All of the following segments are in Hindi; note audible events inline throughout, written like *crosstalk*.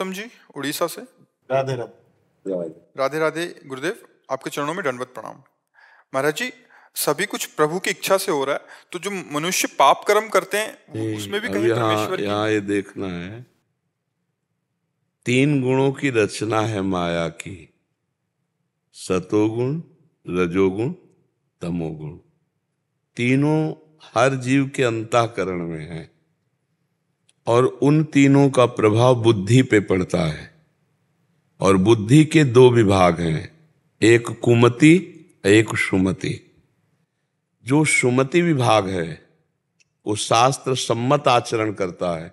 गौतम जी उड़ीसा से राधे राधे राधे राधे गुरुदेव आपके चरणों में दंडवत प्रणाम महाराज जी सभी कुछ प्रभु की इच्छा से हो रहा है तो जो मनुष्य पाप कर्म करते हैं उसमें भी कहीं यहाँ, यहाँ ये देखना है तीन गुणों की रचना है माया की सतोगुण रजोगुण तमोगुण तीनों हर जीव के अंतःकरण में है और उन तीनों का प्रभाव बुद्धि पे पड़ता है और बुद्धि के दो विभाग हैं एक कुमति एक सुमति जो सुमति विभाग है वो शास्त्र सम्मत आचरण करता है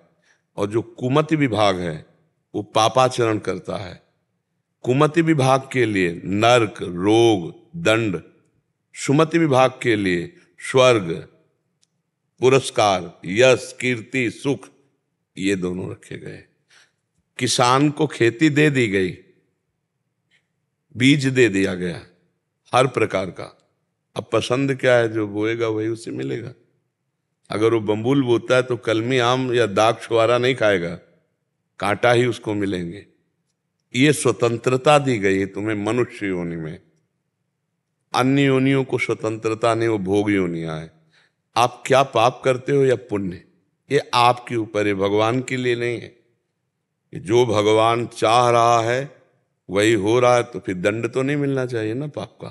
और जो कुमति विभाग है वो पापाचरण करता है कुमति विभाग के लिए नरक रोग दंड सुमति विभाग के लिए स्वर्ग पुरस्कार यश कीर्ति सुख ये दोनों रखे गए किसान को खेती दे दी गई बीज दे दिया गया हर प्रकार का अब पसंद क्या है जो बोएगा वही उसे मिलेगा अगर वो बंबुल बोता है तो कलमी आम या दाग छुआरा नहीं खाएगा कांटा ही उसको मिलेंगे ये स्वतंत्रता दी गई है तुम्हें मनुष्य योनि में अन्य योनियों को स्वतंत्रता नहीं वो भोग योनिया है आप क्या पाप करते हो या पुण्य ये आपके ऊपर है भगवान के लिए नहीं है कि जो भगवान चाह रहा है वही हो रहा है तो फिर दंड तो नहीं मिलना चाहिए ना पाप का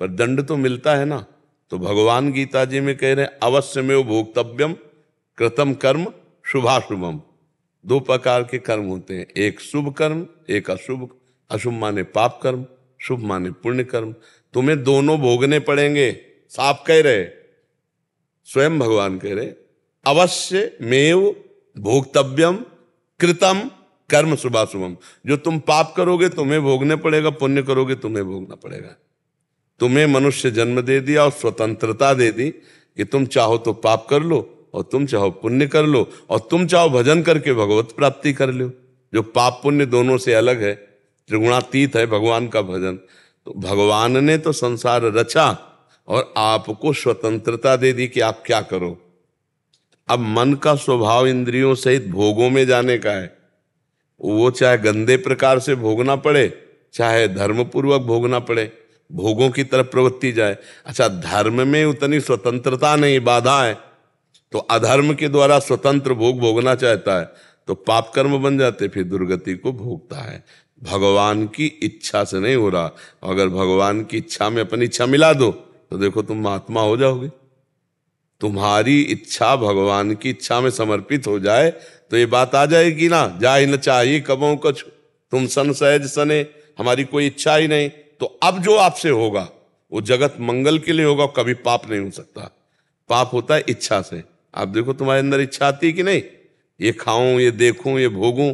पर दंड तो मिलता है ना तो भगवान गीता जी में कह रहे हैं अवश्य में भोक्तव्यम कृतम कर्म शुभाशुभम दो प्रकार के कर्म होते हैं एक शुभ कर्म एक अशुभ अशुभ माने पाप कर्म शुभ माने पुण्य कर्म तुम्हें दोनों भोगने पड़ेंगे साफ कह रहे स्वयं भगवान कह रहे अवश्य मेव भोक्तव्यम कृतम कर्म शुभाशुभम जो तुम पाप करोगे तुम्हें भोगने पड़ेगा पुण्य करोगे तुम्हें भोगना पड़ेगा तुम्हें मनुष्य जन्म दे दिया और स्वतंत्रता दे दी कि तुम चाहो तो पाप कर लो और तुम चाहो पुण्य कर लो और तुम चाहो भजन करके भगवत प्राप्ति कर लो जो पाप पुण्य दोनों से अलग है त्रिगुणातीत है भगवान का भजन तो भगवान ने तो संसार रचा और आपको स्वतंत्रता दे दी कि आप क्या करो अब मन का स्वभाव इंद्रियों सहित भोगों में जाने का है वो चाहे गंदे प्रकार से भोगना पड़े चाहे धर्मपूर्वक भोगना पड़े भोगों की तरफ प्रवृत्ति जाए अच्छा धर्म में उतनी स्वतंत्रता नहीं बाधा है तो अधर्म के द्वारा स्वतंत्र भोग भोगना चाहता है तो पाप कर्म बन जाते फिर दुर्गति को भोगता है भगवान की इच्छा से नहीं हो रहा अगर भगवान की इच्छा में अपनी इच्छा मिला दो तो देखो तुम महात्मा हो जाओगे तुम्हारी इच्छा भगवान की इच्छा में समर्पित हो जाए तो ये बात आ जाएगी ना जा न चाहिए कबो कछ तुम सन सहज सने हमारी कोई इच्छा ही नहीं तो अब जो आपसे होगा वो जगत मंगल के लिए होगा कभी पाप नहीं हो सकता पाप होता है इच्छा से आप देखो तुम्हारे अंदर इच्छा आती है कि नहीं ये खाऊं ये देखूं ये भोगूं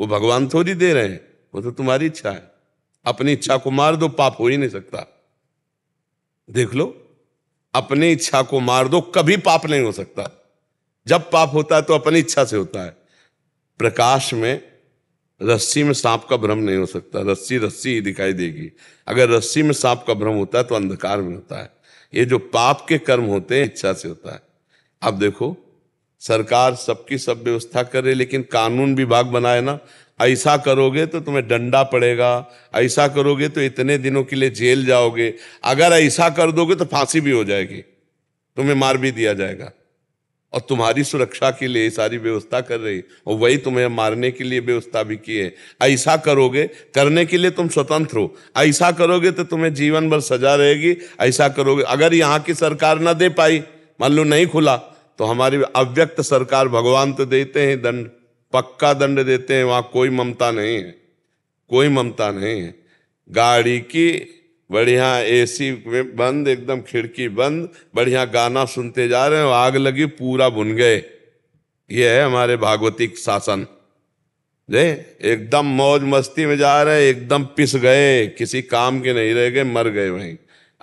वो भगवान थोड़ी दे रहे हैं वो तो तुम्हारी इच्छा है अपनी इच्छा को मार दो पाप हो ही नहीं सकता देख लो अपनी इच्छा को मार दो कभी पाप नहीं हो सकता जब पाप होता है तो अपनी इच्छा से होता है प्रकाश में रस्सी में सांप का भ्रम नहीं हो सकता रस्सी रस्सी ही दिखाई देगी अगर रस्सी में सांप का भ्रम होता है तो अंधकार में होता है ये जो पाप के कर्म होते हैं इच्छा से होता है अब देखो सरकार सबकी सब व्यवस्था करे लेकिन कानून विभाग बनाए ना ऐसा करोगे तो तुम्हें डंडा पड़ेगा ऐसा करोगे तो इतने दिनों के लिए जेल जाओगे अगर ऐसा कर दोगे तो फांसी भी हो जाएगी तुम्हें मार भी दिया जाएगा और तुम्हारी सुरक्षा के लिए सारी व्यवस्था कर रही और वही तुम्हें मारने के लिए व्यवस्था भी की है ऐसा करोगे करने के लिए तुम स्वतंत्र हो ऐसा करोगे तो तुम्हें जीवन भर सजा रहेगी ऐसा करोगे अगर यहाँ की सरकार ना दे पाई मान लो नहीं खुला तो हमारी अव्यक्त सरकार भगवान तो देते हैं दंड पक्का दंड देते हैं वहाँ कोई ममता नहीं है कोई ममता नहीं है गाड़ी की बढ़िया एसी में बंद एकदम खिड़की बंद बढ़िया गाना सुनते जा रहे हैं आग लगी पूरा भुन गए ये है हमारे भागवतिक शासन दे एकदम मौज मस्ती में जा रहे एकदम पिस गए किसी काम के नहीं रह गए मर गए वहीं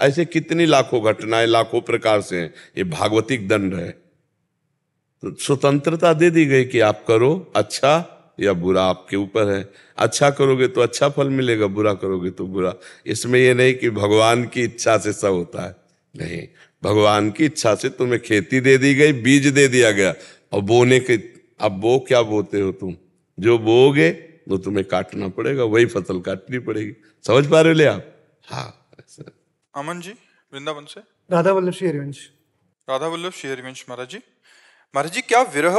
ऐसे कितनी लाखों घटनाएं लाखों प्रकार से हैं ये भागवतिक दंड है तो स्वतंत्रता दे दी गई कि आप करो अच्छा या बुरा आपके ऊपर है अच्छा करोगे तो अच्छा फल मिलेगा बुरा करोगे तो बुरा इसमें यह नहीं कि भगवान की इच्छा से सब होता है नहीं भगवान की इच्छा से तुम्हें खेती दे दी गई बीज दे दिया गया और बोने के अब बो क्या बोते हो तुम जो बोगे वो तुम्हें काटना पड़ेगा वही फसल काटनी पड़ेगी समझ पा रहे हो ले आप हाँ अमन जी वृंदावन से राधा वल्लभ हरिवंश राधा वल्लभ हरिवंश महाराज जी महाराज जी क्या विरह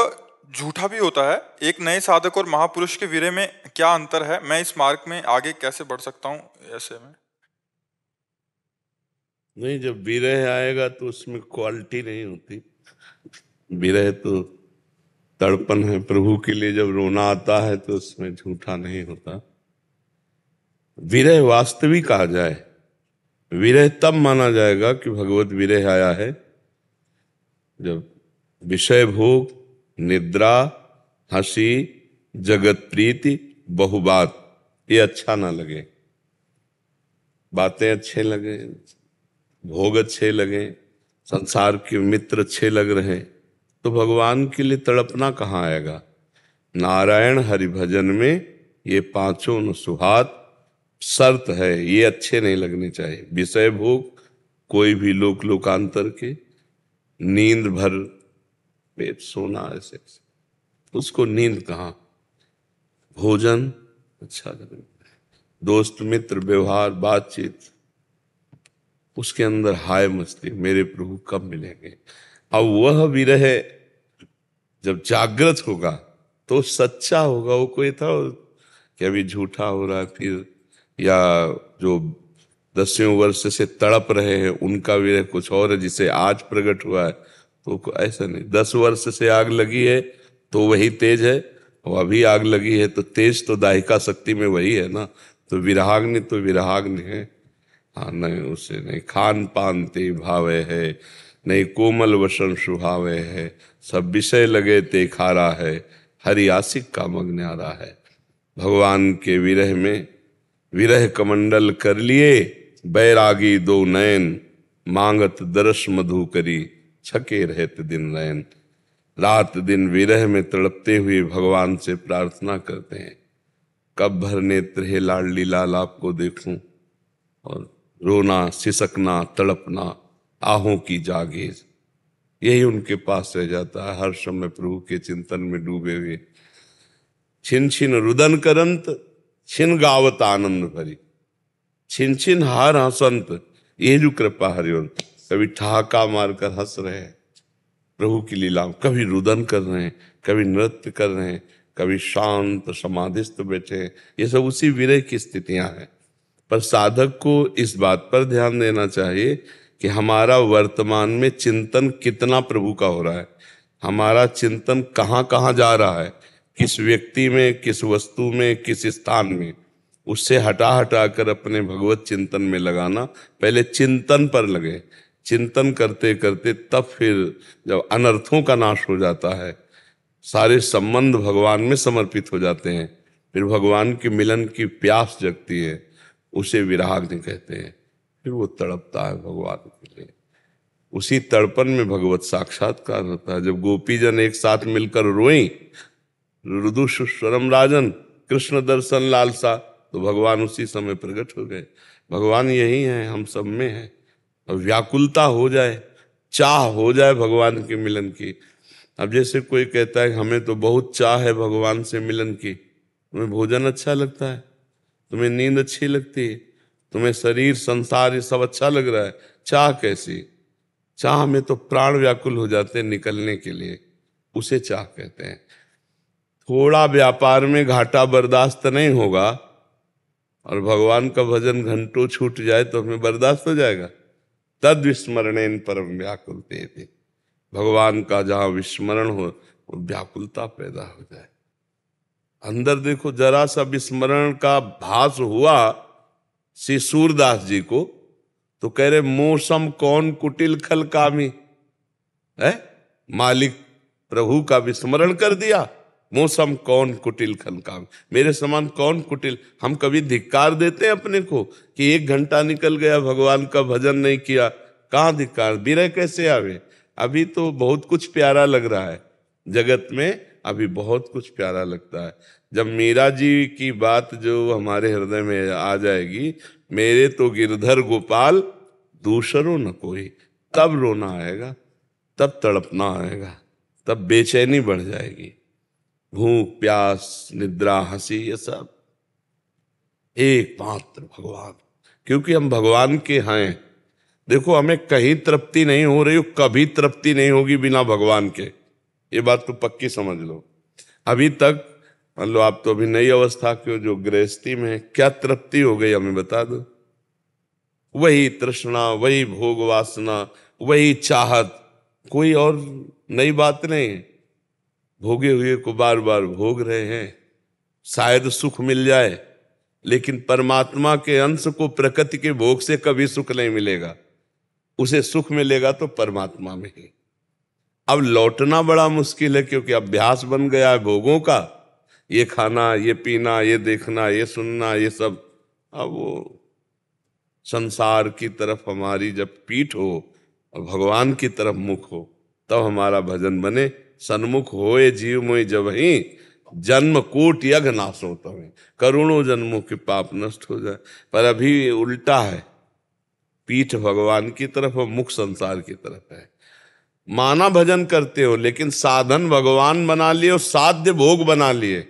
झूठा भी होता है एक नए साधक और महापुरुष के विरह में क्या अंतर है मैं इस मार्ग में आगे कैसे बढ़ सकता हूँ ऐसे में नहीं जब विरह आएगा तो उसमें क्वालिटी नहीं होती विरह तो तड़पन है प्रभु के लिए जब रोना आता है तो उसमें झूठा नहीं होता विरह वास्तविक आ जाए विरह तब माना जाएगा कि भगवत विरह आया है जब विषय भोग निद्रा हंसी जगत प्रीति बहुबात ये अच्छा ना लगे बातें अच्छे लगे भोग अच्छे लगे संसार के मित्र अच्छे लग रहे तो भगवान के लिए तड़पना कहाँ आएगा नारायण हरिभजन में ये पांचों सुहात शर्त है ये अच्छे नहीं लगने चाहिए विषय भोग कोई भी लोक लोकांतर के नींद भर सफेद सोना ऐसे ऐसे उसको नींद कहाँ भोजन अच्छा लगने दोस्त मित्र व्यवहार बातचीत उसके अंदर हाय मस्ती मेरे प्रभु कब मिलेंगे अब वह भी रहे जब जागृत होगा तो सच्चा होगा वो कोई था कि अभी झूठा हो रहा है फिर या जो दसवें वर्ष से तड़प रहे हैं उनका विरह कुछ और है जिसे आज प्रकट हुआ है तो ऐसा नहीं दस वर्ष से आग लगी है तो वही तेज है और अभी आग लगी है तो तेज तो दाहिका शक्ति में वही है ना तो विराग्नि तो विराग्नि है हाँ नहीं उसे नहीं खान पान ते भावे है नहीं कोमल वसन सुहावे है सब विषय लगे ते खारा है हरि आसिक का मग्नारा है भगवान के विरह में विरह कमंडल कर लिए बैरागी दो नयन मांगत दरस मधु करी छके रहते दिन रैन रात दिन विरह में तड़पते हुए भगवान से प्रार्थना करते हैं कब भर नेत्र है लाडली लाल आपको देखूं और रोना सिसकना तड़पना आहों की जागेज यही उनके पास रह जाता है हर समय प्रभु के चिंतन में डूबे हुए छिन छिन रुदन करंत छिन गावत आनंद भरी छिन छिन हार हसंत ये जो कृपा हरिवंत कभी ठहाका मारकर हंस रहे हैं प्रभु की लीलाओं कभी रुदन कर रहे हैं कभी नृत्य कर रहे हैं कभी शांत समाधिस्थ बैठे हैं ये सब उसी विरह की स्थितियां हैं पर साधक को इस बात पर ध्यान देना चाहिए कि हमारा वर्तमान में चिंतन कितना प्रभु का हो रहा है हमारा चिंतन कहाँ कहाँ जा रहा है किस व्यक्ति में किस वस्तु में किस स्थान में उससे हटा हटा कर अपने भगवत चिंतन में लगाना पहले चिंतन पर लगे चिंतन करते करते तब फिर जब अनर्थों का नाश हो जाता है सारे संबंध भगवान में समर्पित हो जाते हैं फिर भगवान के मिलन की प्यास जगती है उसे विराग कहते हैं फिर वो तड़पता है भगवान के लिए उसी तड़पन में भगवत साक्षात्कार होता है जब गोपी जन एक साथ मिलकर रोई रुदुश्वरम राजन कृष्ण दर्शन लालसा तो भगवान उसी समय प्रकट हो गए भगवान यही है हम सब में है व्याकुलता हो जाए चाह हो जाए भगवान के मिलन की अब जैसे कोई कहता है हमें तो बहुत चाह है भगवान से मिलन की तुम्हें भोजन अच्छा लगता है तुम्हें नींद अच्छी लगती है तुम्हें शरीर संसार ये सब अच्छा लग रहा है चाह कैसी चाह में तो प्राण व्याकुल हो जाते हैं निकलने के लिए उसे चाह कहते हैं थोड़ा व्यापार में घाटा बर्दाश्त नहीं होगा और भगवान का भजन घंटों छूट जाए तो हमें बर्दाश्त हो जाएगा तद विस्मरण पर व्याकुलते थे भगवान का जहां विस्मरण हो व्याकुलता पैदा हो जाए अंदर देखो जरा सा विस्मरण का भास हुआ श्री सूरदास जी को तो कह रहे मौसम कौन कुटिल खल कामी है मालिक प्रभु का विस्मरण कर दिया मौसम कौन कुटिल खनकाम मेरे समान कौन कुटिल हम कभी धिक्कार देते हैं अपने को कि एक घंटा निकल गया भगवान का भजन नहीं किया कहाँ धिक्कार विरह कैसे आवे अभी तो बहुत कुछ प्यारा लग रहा है जगत में अभी बहुत कुछ प्यारा लगता है जब मीरा जी की बात जो हमारे हृदय में आ जाएगी मेरे तो गिरधर गोपाल दूसरों न कोई तब रोना आएगा तब तड़पना आएगा तब बेचैनी बढ़ जाएगी भूख प्यास निद्रा हंसी ये सब एक मात्र भगवान क्योंकि हम भगवान के हैं देखो हमें कहीं तृप्ति नहीं हो रही कभी तृप्ति नहीं होगी बिना भगवान के ये बात तो पक्की समझ लो अभी तक मान लो आप तो अभी नई अवस्था के जो गृहस्थी में क्या तृप्ति हो गई हमें बता दो वही तृष्णा वही भोग वासना वही चाहत कोई और नई बात नहीं भोगे हुए को बार बार भोग रहे हैं शायद सुख मिल जाए लेकिन परमात्मा के अंश को प्रकृति के भोग से कभी सुख नहीं मिलेगा उसे सुख मिलेगा तो परमात्मा में ही अब लौटना बड़ा मुश्किल है क्योंकि अभ्यास बन गया है भोगों का ये खाना ये पीना ये देखना ये सुनना ये सब अब वो संसार की तरफ हमारी जब पीठ हो और भगवान की तरफ मुख हो तब तो हमारा भजन बने सन्मुख होए जीव मोय जब ही जन्म कोट यज्ञ नाश होता है करोड़ों जन्मों के पाप नष्ट हो जाए पर अभी उल्टा है पीठ भगवान की तरफ और मुख संसार की तरफ है माना भजन करते हो लेकिन साधन भगवान बना लिए और साध्य भोग बना लिए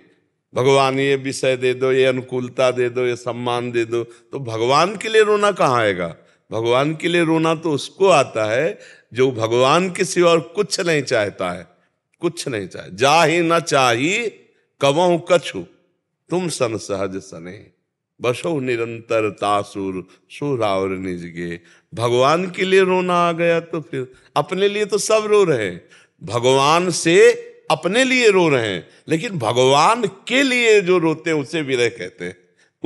भगवान ये विषय दे दो ये अनुकूलता दे दो ये सम्मान दे दो तो भगवान के लिए रोना कहाँ आएगा भगवान के लिए रोना तो उसको आता है जो भगवान के सिवा और कुछ नहीं चाहता है कुछ नहीं चाहे ही न चाही कवहु कछु तुम सन सहज सने बसो निरंतर तासुर सुरावर निज गे भगवान के लिए रोना आ गया तो फिर अपने लिए तो सब रो रहे हैं भगवान से अपने लिए रो रहे हैं लेकिन भगवान के लिए जो रोते हैं उसे विरह कहते हैं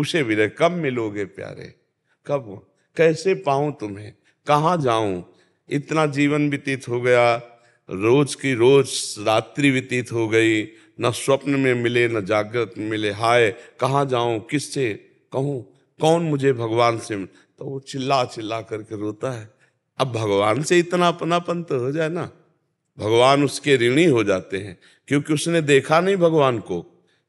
उसे विरह कब मिलोगे प्यारे कब कैसे पाऊं तुम्हें कहाँ जाऊं इतना जीवन व्यतीत हो गया रोज की रोज रात्रि व्यतीत हो गई न स्वप्न में मिले न जागृत में मिले हाय कहाँ जाऊं किससे कहूँ कौन मुझे भगवान से तो वो चिल्ला चिल्ला करके रोता है अब भगवान से इतना अपनापन तो हो जाए ना भगवान उसके ऋणी हो जाते हैं क्योंकि उसने देखा नहीं भगवान को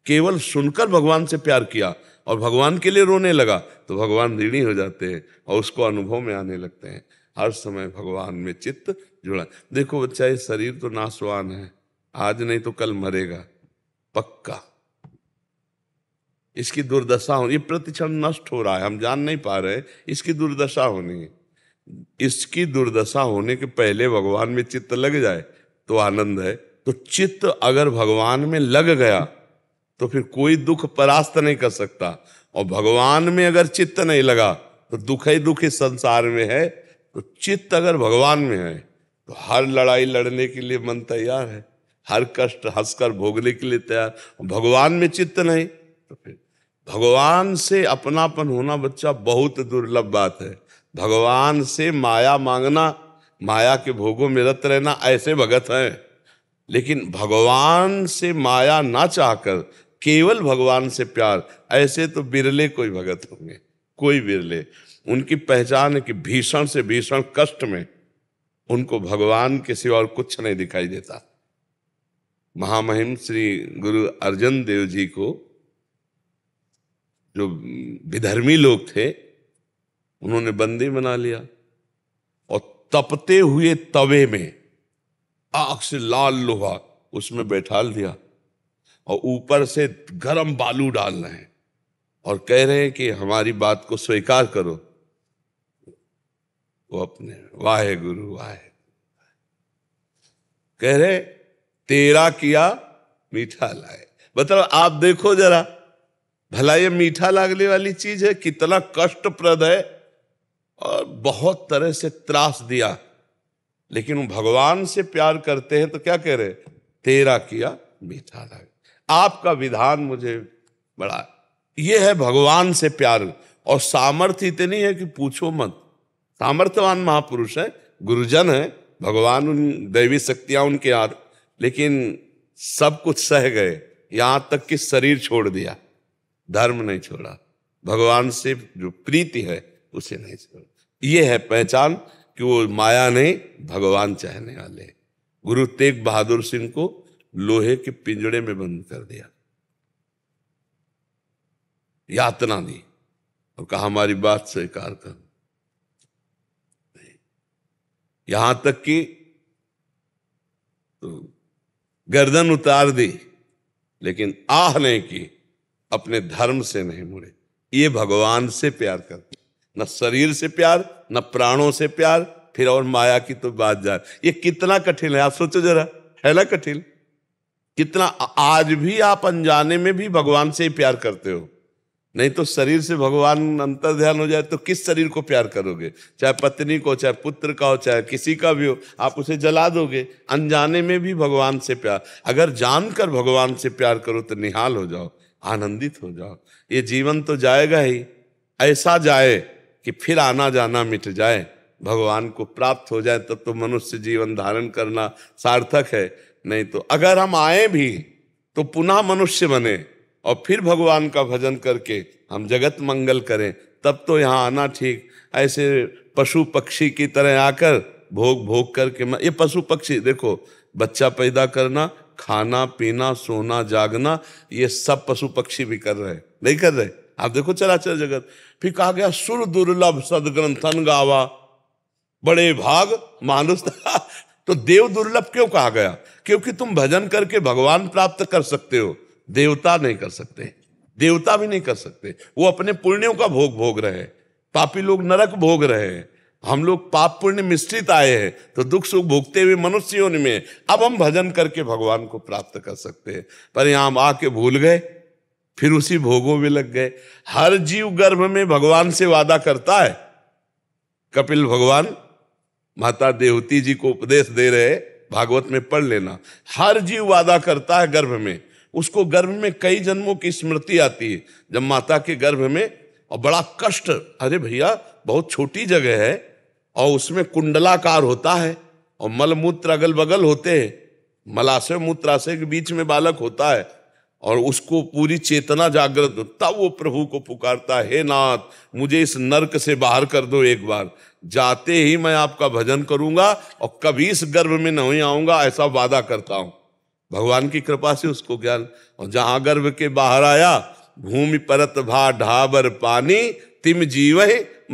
केवल सुनकर भगवान से प्यार किया और भगवान के लिए रोने लगा तो भगवान ऋणी हो जाते हैं और उसको अनुभव में आने लगते हैं हर समय भगवान में चित्त जुड़ा देखो बच्चा ये शरीर तो नाशवान है आज नहीं तो कल मरेगा पक्का इसकी दुर्दशा होनी ये प्रतिक्षण नष्ट हो रहा है हम जान नहीं पा रहे इसकी दुर्दशा होनी है इसकी दुर्दशा होने के पहले भगवान में चित्त लग जाए तो आनंद है तो चित्त अगर भगवान में लग गया तो फिर कोई दुख परास्त नहीं कर सकता और भगवान में अगर चित्त नहीं लगा तो दुख ही दुख इस संसार में है तो चित्त अगर भगवान में है तो हर लड़ाई लड़ने के लिए मन तैयार है हर कष्ट हंसकर भोगने के लिए तैयार भगवान में चित्त नहीं तो फिर भगवान से अपनापन होना बच्चा बहुत दुर्लभ बात है भगवान से माया मांगना माया के भोगों में रत रहना ऐसे भगत हैं लेकिन भगवान से माया ना चाहकर केवल भगवान से प्यार ऐसे तो बिरले कोई भगत होंगे कोई बिरले उनकी पहचान है कि भीषण से भीषण कष्ट में उनको भगवान के सिवा और कुछ नहीं दिखाई देता महामहिम श्री गुरु अर्जन देव जी को जो विधर्मी लोग थे उन्होंने बंदी बना लिया और तपते हुए तवे में आग से लाल लोहा उसमें बैठा दिया और ऊपर से गरम बालू डाल रहे हैं और कह रहे हैं कि हमारी बात को स्वीकार करो वो अपने वाहे गुरु वाहे कह रहे तेरा किया मीठा लाए मतलब आप देखो जरा भला ये मीठा लागने वाली चीज है कितना कष्टप्रद है और बहुत तरह से त्रास दिया लेकिन भगवान से प्यार करते हैं तो क्या कह रहे तेरा किया मीठा लागे आपका विधान मुझे बड़ा ये है भगवान से प्यार और सामर्थ्य इतनी है कि पूछो मत सामर्थ्यवान महापुरुष है गुरुजन है भगवान उन दैवी शक्तियां उनके याद लेकिन सब कुछ सह गए यहां तक कि शरीर छोड़ दिया धर्म नहीं छोड़ा भगवान से जो प्रीति है उसे नहीं छोड़ा ये है पहचान कि वो माया नहीं भगवान चाहने वाले गुरु तेग बहादुर सिंह को लोहे के पिंजड़े में बंद कर दिया यातना दी और कहा हमारी बात स्वीकार कर यहां तक कि गर्दन उतार दी लेकिन आह नहीं की अपने धर्म से नहीं मुड़े ये भगवान से प्यार कर न शरीर से प्यार न प्राणों से प्यार फिर और माया की तो बात जा ये कितना कठिन है आप सोचो जरा है ना कठिन कितना आज भी आप अनजाने में भी भगवान से ही प्यार करते हो नहीं तो शरीर से भगवान अंतर ध्यान हो जाए तो किस शरीर को प्यार करोगे चाहे पत्नी को चाहे पुत्र का हो चाहे किसी का भी हो आप उसे जला दोगे अनजाने में भी भगवान से प्यार अगर जानकर भगवान से प्यार करो तो निहाल हो जाओ आनंदित हो जाओ ये जीवन तो जाएगा ही ऐसा जाए कि फिर आना जाना मिट जाए भगवान को प्राप्त हो जाए तब तो, तो मनुष्य जीवन धारण करना सार्थक है नहीं तो अगर हम आए भी तो पुनः मनुष्य बने और फिर भगवान का भजन करके हम जगत मंगल करें तब तो यहाँ आना ठीक ऐसे पशु पक्षी की तरह आकर भोग भोग करके ये पशु पक्षी देखो बच्चा पैदा करना खाना पीना सोना जागना ये सब पशु पक्षी भी कर रहे नहीं कर रहे आप देखो चल जगत फिर कहा गया सुर दुर्लभ सदग्रंथन गावा बड़े भाग मानुष *laughs* तो देव दुर्लभ क्यों कहा गया क्योंकि तुम भजन करके भगवान प्राप्त कर सकते हो देवता नहीं कर सकते देवता भी नहीं कर सकते वो अपने पुण्यों का भोग भोग रहे हैं पापी लोग नरक भोग रहे हैं हम लोग पाप पुण्य मिश्रित आए हैं तो दुख सुख भोगते हुए मनुष्यों में अब हम भजन करके भगवान को प्राप्त कर सकते हैं पर यहां हम आके भूल गए फिर उसी भोगों में लग गए हर जीव गर्भ में भगवान से वादा करता है कपिल भगवान माता देवती जी को उपदेश दे रहे भागवत में पढ़ लेना हर जीव वादा करता है गर्भ में उसको गर्भ में कई जन्मों की स्मृति आती है जब माता के गर्भ में और बड़ा कष्ट अरे भैया बहुत छोटी जगह है और उसमें कुंडलाकार होता है और मलमूत्र अगल बगल होते हैं मलाशय मूत्राशय के बीच में बालक होता है और उसको पूरी चेतना जागृत तब वो प्रभु को पुकारता हे नाथ मुझे इस नरक से बाहर कर दो एक बार जाते ही मैं आपका भजन करूंगा और कभी इस गर्भ में नहीं आऊंगा ऐसा वादा करता हूं भगवान की कृपा से उसको ज्ञान और जहां गर्भ के बाहर आया भूमि परत भा ढाबर पानी तिम जीव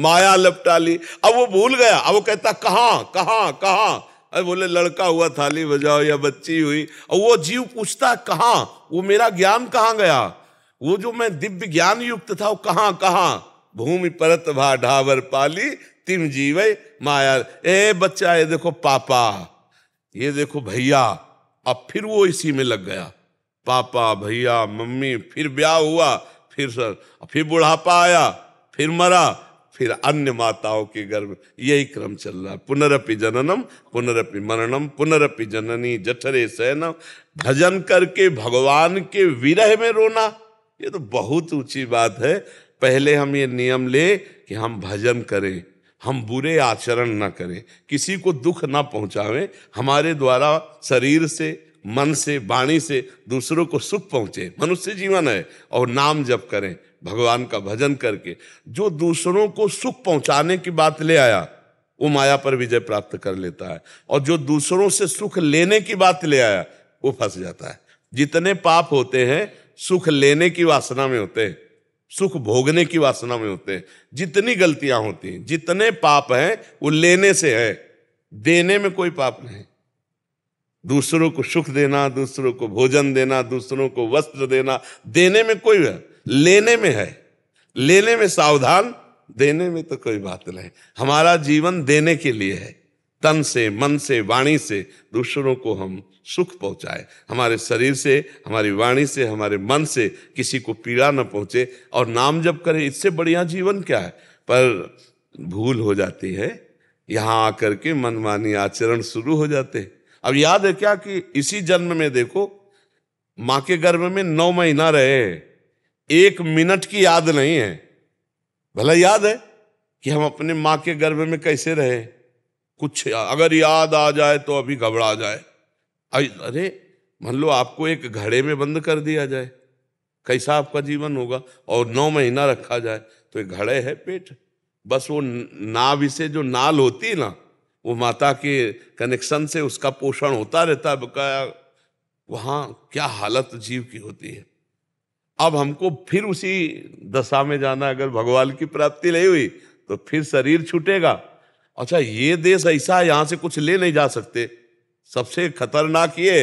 माया लपटा ली अब वो भूल गया अब वो कहता कहाँ कहाँ कहाँ अरे बोले लड़का हुआ थाली बजाओ या बच्ची हुई और वो जीव पूछता कहाँ वो मेरा ज्ञान कहाँ गया वो जो मैं दिव्य ज्ञान युक्त था वो कहाँ कहाँ भूमि परत भा ढाबर पाली तिम जीव माया ए बच्चा ये देखो पापा ये देखो भैया अब फिर वो इसी में लग गया पापा भैया मम्मी फिर ब्याह हुआ फिर सर फिर बुढ़ापा आया फिर मरा फिर अन्य माताओं के गर्भ यही क्रम चल रहा है पुनरपि जननम पुनरपि मरणम पुनरपि जननी जठरे सहनम भजन करके भगवान के विरह में रोना ये तो बहुत ऊंची बात है पहले हम ये नियम ले कि हम भजन करें हम बुरे आचरण न करें किसी को दुख न पहुंचावें हमारे द्वारा शरीर से मन से वाणी से दूसरों को सुख पहुंचे मनुष्य जीवन है और नाम जप करें भगवान का भजन करके जो दूसरों को सुख पहुंचाने की बात ले आया वो माया पर विजय प्राप्त कर लेता है और जो दूसरों से सुख लेने की बात ले आया वो फंस जाता है जितने पाप होते हैं सुख लेने की वासना में होते हैं सुख भोगने की वासना में होते हैं जितनी गलतियां होती हैं जितने पाप हैं वो लेने से है देने में कोई पाप नहीं दूसरों को सुख देना दूसरों को भोजन देना दूसरों को वस्त्र देना देने में कोई है लेने में है लेने में सावधान देने में तो कोई बात नहीं हमारा जीवन देने के लिए है तन से मन से वाणी से दूसरों को हम सुख पहुंचाए हमारे शरीर से हमारी वाणी से हमारे मन से किसी को पीड़ा न पहुंचे और नाम जब करें इससे बढ़िया जीवन क्या है पर भूल हो जाती है यहाँ आकर के मनमानी आचरण शुरू हो जाते हैं अब याद है क्या कि इसी जन्म में देखो माँ के गर्भ में नौ महीना रहे एक मिनट की याद नहीं है भला याद है कि हम अपने माँ के गर्भ में कैसे रहे कुछ अगर याद आ जाए तो अभी घबरा जाए अरे मान लो आपको एक घड़े में बंद कर दिया जाए कैसा आपका जीवन होगा और नौ महीना रखा जाए तो एक घड़े है पेट बस वो नाभ से जो नाल होती है ना वो माता के कनेक्शन से उसका पोषण होता रहता है वहाँ क्या हालत जीव की होती है अब हमको फिर उसी दशा में जाना अगर भगवान की प्राप्ति नहीं हुई तो फिर शरीर छूटेगा अच्छा ये देश ऐसा है यहाँ से कुछ ले नहीं जा सकते सबसे खतरनाक ये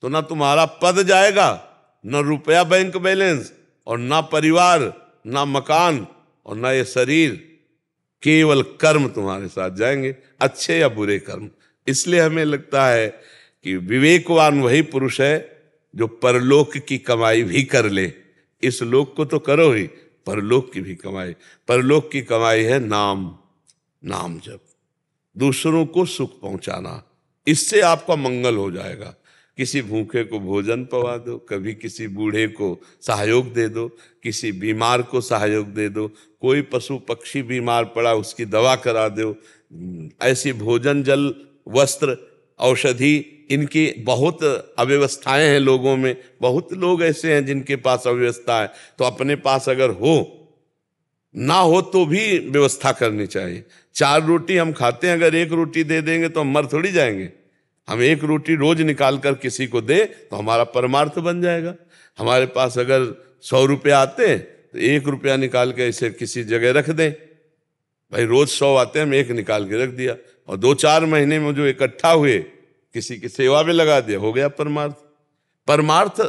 तो ना तुम्हारा पद जाएगा न रुपया बैंक बैलेंस और ना परिवार ना मकान और ना ये शरीर केवल कर्म तुम्हारे साथ जाएंगे अच्छे या बुरे कर्म इसलिए हमें लगता है कि विवेकवान वही पुरुष है जो परलोक की कमाई भी कर ले इस लोक को तो करो ही परलोक की भी कमाई परलोक की कमाई है नाम नाम जब दूसरों को सुख पहुंचाना इससे आपका मंगल हो जाएगा किसी भूखे को भोजन पवा दो कभी किसी बूढ़े को सहयोग दे दो किसी बीमार को सहयोग दे दो कोई पशु पक्षी बीमार पड़ा उसकी दवा करा दो ऐसी भोजन जल वस्त्र औषधि इनकी बहुत अव्यवस्थाएं हैं लोगों में बहुत लोग ऐसे हैं जिनके पास अव्यवस्था है तो अपने पास अगर हो ना हो तो भी व्यवस्था करनी चाहिए चार रोटी हम खाते हैं अगर एक रोटी दे देंगे तो हम मर थोड़ी जाएंगे हम एक रोटी रोज निकाल कर किसी को दे तो हमारा परमार्थ बन जाएगा हमारे पास अगर सौ रुपये आते हैं तो एक रुपया निकाल के इसे किसी जगह रख दें भाई रोज सौ आते हैं हम एक निकाल के रख दिया और दो चार महीने में जो इकट्ठा हुए किसी की सेवा में लगा दिया हो गया परमार्थ परमार्थ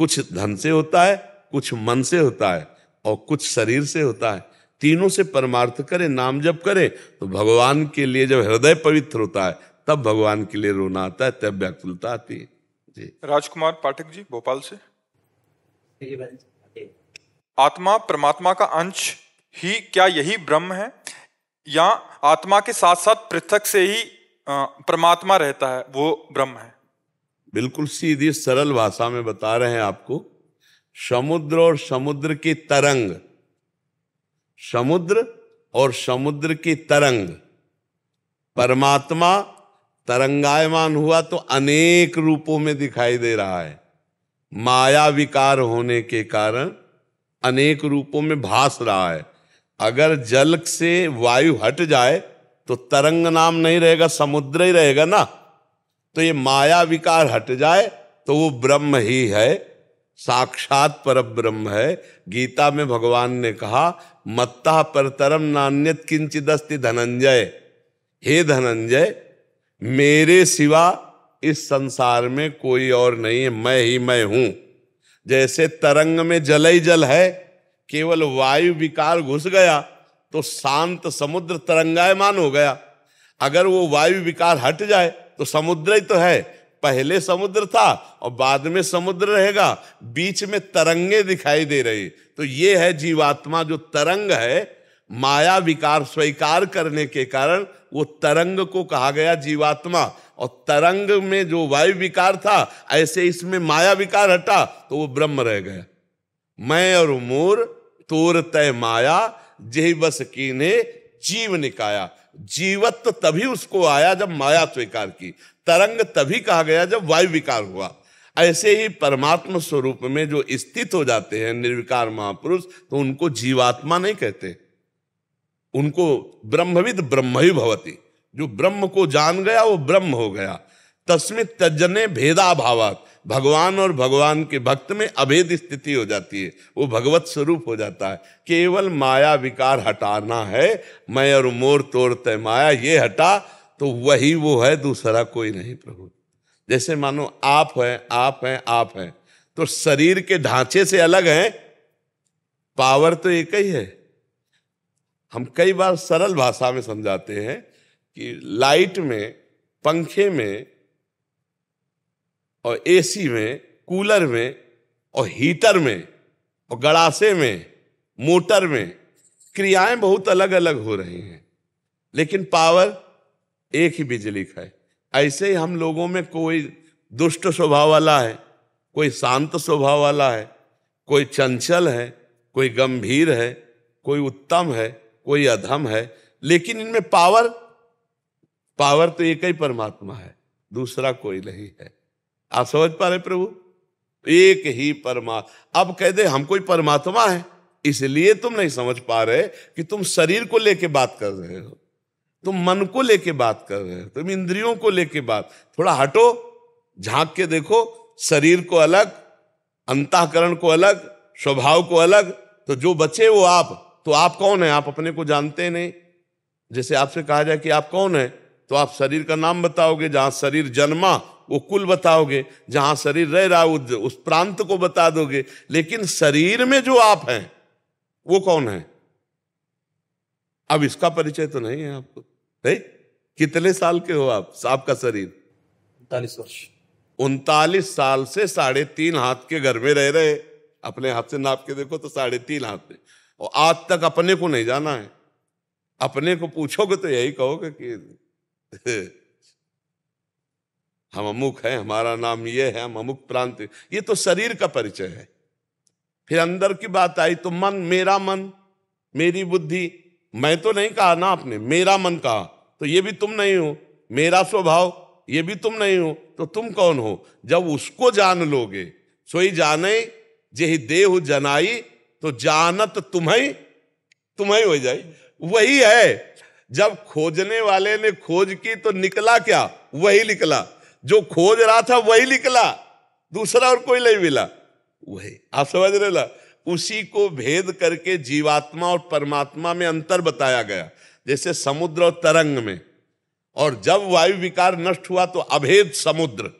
कुछ धन से होता है कुछ मन से होता है और कुछ शरीर से होता है तीनों से परमार्थ करें नाम जप करें तो भगवान के लिए जब हृदय पवित्र होता है तब भगवान के लिए रोना आता है तब व्याकुलता आती है जी राजकुमार पाठक जी भोपाल से आत्मा परमात्मा का अंश ही क्या यही ब्रह्म है या आत्मा के साथ साथ पृथक से ही परमात्मा रहता है वो ब्रह्म है बिल्कुल सीधी सरल भाषा में बता रहे हैं आपको समुद्र और समुद्र की तरंग समुद्र और समुद्र की तरंग परमात्मा तरंगायमान हुआ तो अनेक रूपों में दिखाई दे रहा है माया विकार होने के कारण अनेक रूपों में भास रहा है अगर जल से वायु हट जाए तो तरंग नाम नहीं रहेगा समुद्र ही रहेगा ना तो ये माया विकार हट जाए तो वो ब्रह्म ही है साक्षात पर ब्रह्म है गीता में भगवान ने कहा मत्ता परतरम नान्यत किंचित धनंजय हे धनंजय मेरे सिवा इस संसार में कोई और नहीं है मैं ही मैं हूं जैसे तरंग में जल ही जल है केवल वायु विकार घुस गया तो शांत समुद्र तरंगायमान हो गया अगर वो वायु विकार हट जाए तो समुद्र ही तो है पहले समुद्र था और बाद में समुद्र रहेगा बीच में तरंगे दिखाई दे रही तो ये है जीवात्मा जो तरंग है माया विकार स्वीकार करने के कारण वो तरंग को कहा गया जीवात्मा और तरंग में जो वायु विकार था ऐसे इसमें माया विकार हटा तो वो ब्रह्म रह गया मैं और मोर तोर तय माया जही बस ने जीव निकाया जीवत तो तभी उसको आया जब माया स्वीकार की तरंग तभी कहा गया जब वायु विकार हुआ ऐसे ही परमात्मा स्वरूप में जो स्थित हो जाते हैं निर्विकार महापुरुष तो उनको जीवात्मा नहीं कहते उनको ब्रह्मविद ब्रह्म ही भवती जो ब्रह्म को जान गया वो ब्रह्म हो गया तस्मित तजने भेदाभावात भगवान और भगवान के भक्त में अभेद स्थिति हो जाती है वो भगवत स्वरूप हो जाता है केवल माया विकार हटाना है मैं और मोर तोड़ते माया ये हटा तो वही वो है दूसरा कोई नहीं प्रभु जैसे मानो आप हैं आप हैं आप हैं तो शरीर के ढांचे से अलग हैं पावर तो एक ही है हम कई बार सरल भाषा में समझाते हैं कि लाइट में पंखे में और एसी में कूलर में और हीटर में और गड़ासे में मोटर में क्रियाएं बहुत अलग अलग हो रही हैं लेकिन पावर एक ही बिजली का है ऐसे ही हम लोगों में कोई दुष्ट स्वभाव वाला है कोई शांत स्वभाव वाला है कोई चंचल है कोई गंभीर है कोई उत्तम है कोई अधम है लेकिन इनमें पावर पावर तो एक ही परमात्मा है दूसरा कोई नहीं है आप समझ पा रहे प्रभु एक ही परमात्मा अब कह दे हम कोई परमात्मा है इसलिए तुम नहीं समझ पा रहे कि तुम शरीर को लेके बात कर रहे हो तुम मन को लेके बात कर रहे हो तुम इंद्रियों को लेके बात थोड़ा हटो झांक के देखो शरीर को अलग अंतःकरण को अलग स्वभाव को अलग तो जो बचे वो आप तो आप कौन है आप अपने को जानते नहीं जैसे आपसे कहा जाए कि आप कौन है तो आप शरीर का नाम बताओगे जहां शरीर जन्मा वो कुल बताओगे जहां शरीर रह रहा उस प्रांत को बता दोगे लेकिन शरीर में जो आप हैं वो कौन है अब इसका परिचय तो नहीं है आपको नहीं कितने साल के हो आप आपका शरीर उनतालीस वर्ष उनतालीस साल से साढ़े तीन हाथ के घर में रह रहे अपने हाथ से नाप के देखो तो साढ़े तीन हाथ में और आज तक अपने को नहीं जाना है अपने को पूछोगे तो यही कहोगे कि *laughs* हम अमुक हैं हमारा नाम ये है हम अमुक प्रांत ये तो शरीर का परिचय है फिर अंदर की बात आई तो मन मेरा मन मेरी बुद्धि मैं तो नहीं कहा ना आपने मेरा मन कहा तो ये भी तुम नहीं हो मेरा स्वभाव ये भी तुम नहीं हो तो तुम कौन हो जब उसको जान लोगे सोई जाने जेहि देह जनाई तो जानत तुम्हें तुम्हें हो जाए वही है जब खोजने वाले ने खोज की तो निकला क्या वही निकला जो खोज रहा था वही निकला दूसरा और कोई नहीं मिला वही आप समझ रहे ला उसी को भेद करके जीवात्मा और परमात्मा में अंतर बताया गया जैसे समुद्र और तरंग में और जब वायु विकार नष्ट हुआ तो अभेद समुद्र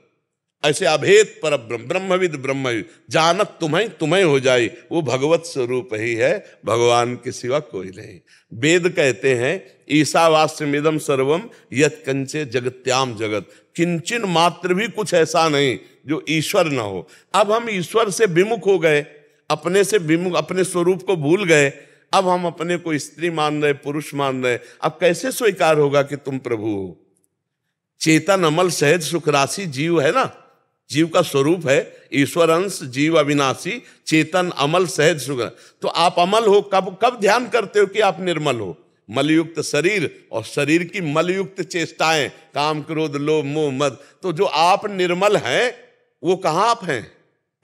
ऐसे अभेद पर ब्रह्मविद ब्रह्म जानत तुम्हें तुम्हें हो जाए वो भगवत स्वरूप ही है भगवान के सिवा कोई नहीं वेद कहते हैं ईशावास्यमिदम सर्वम यत कंचे जगत्याम जगत किंचन मात्र भी कुछ ऐसा नहीं जो ईश्वर न हो अब हम ईश्वर से विमुख हो गए अपने से विमुख अपने स्वरूप को भूल गए अब हम अपने को स्त्री मान रहे पुरुष मान रहे अब कैसे स्वीकार होगा कि तुम प्रभु हो चेतन अमल सहज सुख राशि जीव है ना जीव का स्वरूप है ईश्वर अंश जीव अविनाशी चेतन अमल सहज सुगन तो आप अमल हो कब कब ध्यान करते हो कि आप निर्मल हो मलयुक्त शरीर और शरीर की मलयुक्त चेष्टाएं काम क्रोध लोभ मोह मद तो जो आप निर्मल हैं वो कहाँ आप हैं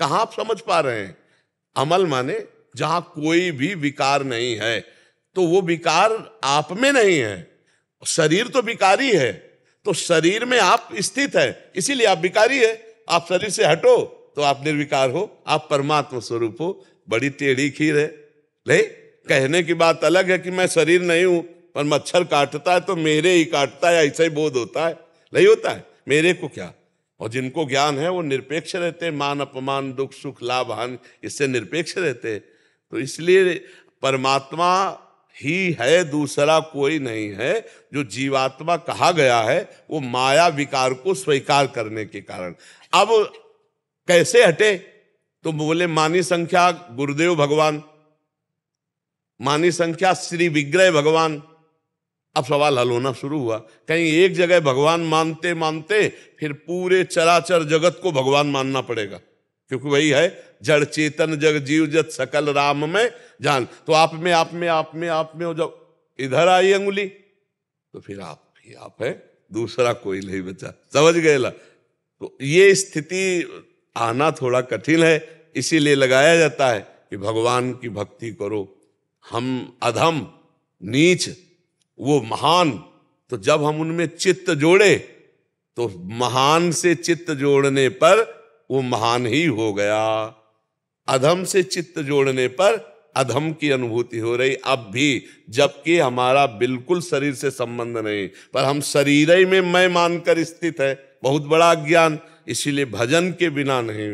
कहाँ आप समझ पा रहे हैं अमल माने जहाँ कोई भी विकार नहीं है तो वो विकार आप में नहीं है शरीर तो विकारी है तो शरीर में आप स्थित है इसीलिए आप विकारी है आप शरीर से हटो तो आप निर्विकार हो आप परमात्मा स्वरूप हो बड़ी टेढ़ी खीर है नहीं कहने की बात अलग है कि मैं शरीर नहीं हूं पर मच्छर काटता है तो मेरे ही काटता है ऐसा ही बोध होता है नहीं होता है मेरे को क्या और जिनको ज्ञान है वो निरपेक्ष रहते हैं मान अपमान दुख सुख लाभ हानि इससे निरपेक्ष रहते हैं तो इसलिए परमात्मा ही है दूसरा कोई नहीं है जो जीवात्मा कहा गया है वो माया विकार को स्वीकार करने के कारण अब कैसे हटे तो बोले मानी संख्या गुरुदेव भगवान मानी संख्या श्री विग्रह भगवान अब सवाल हल होना शुरू हुआ कहीं एक जगह भगवान मानते मानते फिर पूरे चराचर जगत को भगवान मानना पड़ेगा क्योंकि वही है जड़ चेतन जग जीव जत सकल राम में जान तो आप में आप में आप में आप में हो इधर आई अंगुली तो फिर आप ही आप है दूसरा कोई नहीं बचा समझ गए ला तो ये स्थिति आना थोड़ा कठिन है इसीलिए लगाया जाता है कि भगवान की भक्ति करो हम अधम नीच वो महान तो जब हम उनमें चित्त जोड़े तो महान से चित्त जोड़ने पर वो महान ही हो गया अधम से चित्त जोड़ने पर अधम की अनुभूति हो रही अब भी जबकि हमारा बिल्कुल शरीर से संबंध नहीं पर हम शरीर में मैं मानकर स्थित है बहुत बड़ा ज्ञान इसीलिए भजन के बिना नहीं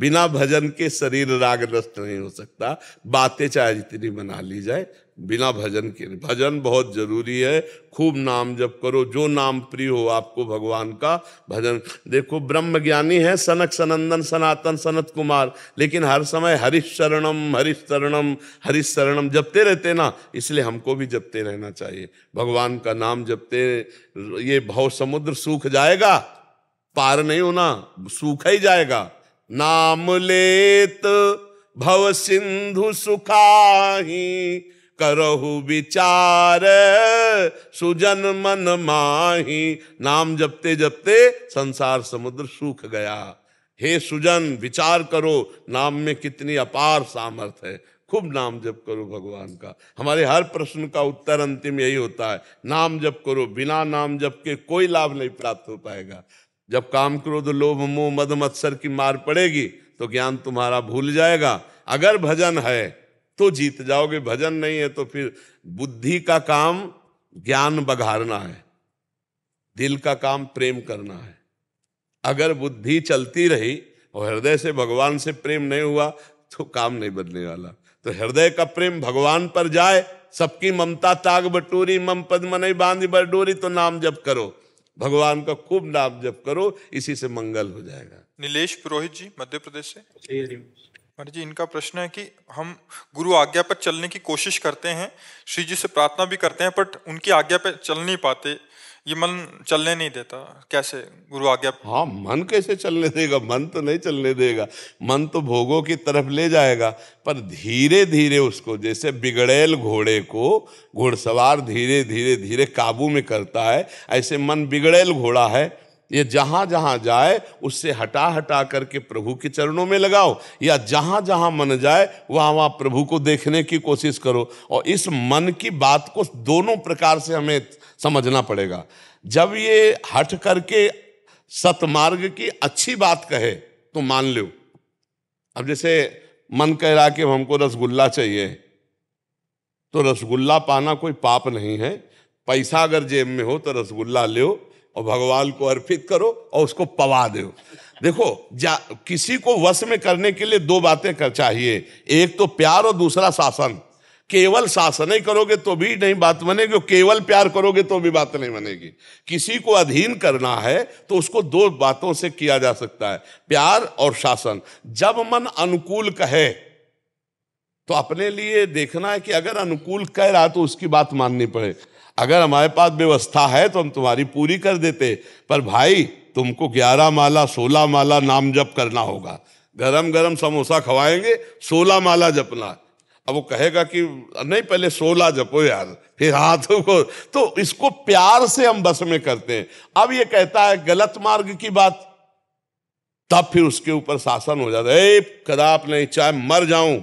बिना भजन के शरीर राग नष्ट नहीं हो सकता बातें चाहे जितनी बना ली जाए बिना भजन के भजन बहुत जरूरी है खूब नाम जप करो जो नाम प्रिय हो आपको भगवान का भजन देखो ब्रह्म ज्ञानी है सनक सनंदन सनातन सनत कुमार लेकिन हर समय हरिशरणम हरिशरणम हरिशरणम जपते रहते ना इसलिए हमको भी जपते रहना चाहिए भगवान का नाम जपते ये भाव समुद्र सूख जाएगा पार नहीं होना सूखा ही जाएगा नाम लेत भव सिंधु सुखाही करहु विचार सुजन मन माही नाम जपते जपते संसार समुद्र सूख गया हे सुजन विचार करो नाम में कितनी अपार सामर्थ है खूब नाम जप करो भगवान का हमारे हर प्रश्न का उत्तर अंतिम यही होता है नाम जप करो बिना नाम जप के कोई लाभ नहीं प्राप्त हो पाएगा जब काम क्रोध लोभ मोह मद मत्सर की मार पड़ेगी तो ज्ञान तुम्हारा भूल जाएगा अगर भजन है तो जीत जाओगे भजन नहीं है तो फिर बुद्धि का काम ज्ञान बघारना है दिल का काम प्रेम करना है अगर बुद्धि चलती रही और हृदय से भगवान से प्रेम नहीं हुआ तो काम नहीं बदलने वाला तो हृदय का प्रेम भगवान पर जाए सबकी ममता ताग बटूरी मम पद मनई बांधी बरडोरी तो नाम जप करो भगवान का खूब नाम जप करो इसी से मंगल हो जाएगा नीलेश पुरोहित जी मध्य प्रदेश से महाराज जी इनका प्रश्न है कि हम गुरु आज्ञा पर चलने की कोशिश करते हैं श्री जी से प्रार्थना भी करते हैं बट उनकी आज्ञा पर चल नहीं पाते ये मन चलने नहीं देता कैसे गुरु आज्ञा हाँ मन कैसे चलने देगा मन तो नहीं चलने देगा मन तो भोगों की तरफ ले जाएगा पर धीरे धीरे उसको जैसे बिगड़ेल घोड़े को घोड़सवार धीरे धीरे धीरे काबू में करता है ऐसे मन बिगड़ेल घोड़ा है ये जहाँ जहाँ जाए उससे हटा हटा करके प्रभु के चरणों में लगाओ या जहाँ जहाँ मन जाए वहाँ वहाँ प्रभु को देखने की कोशिश करो और इस मन की बात को दोनों प्रकार से हमें समझना पड़ेगा जब ये हट करके सतमार्ग की अच्छी बात कहे तो मान लो अब जैसे मन कह रहा कि हमको रसगुल्ला चाहिए तो रसगुल्ला पाना कोई पाप नहीं है पैसा अगर जेब में हो तो रसगुल्ला लो और भगवान को अर्पित करो और उसको पवा दो देखो जा किसी को वश में करने के लिए दो बातें कर चाहिए एक तो प्यार और दूसरा शासन केवल शासन ही करोगे तो भी नहीं बात बनेगी केवल प्यार करोगे तो भी बात नहीं बनेगी किसी को अधीन करना है तो उसको दो बातों से किया जा सकता है प्यार और शासन जब मन अनुकूल कहे तो अपने लिए देखना है कि अगर अनुकूल कह रहा तो उसकी बात माननी पड़े अगर हमारे पास व्यवस्था है तो हम तुम्हारी पूरी कर देते पर भाई तुमको ग्यारह माला सोलह माला नाम जप करना होगा गरम गरम समोसा खवाएंगे सोलह माला जपना है अब वो कहेगा कि नहीं पहले सोलह जपो यार फिर हाथों को तो इसको प्यार से हम बस में करते हैं अब ये कहता है गलत मार्ग की बात तब फिर उसके ऊपर शासन हो जाता है कदाप नहीं चाहे मर जाऊं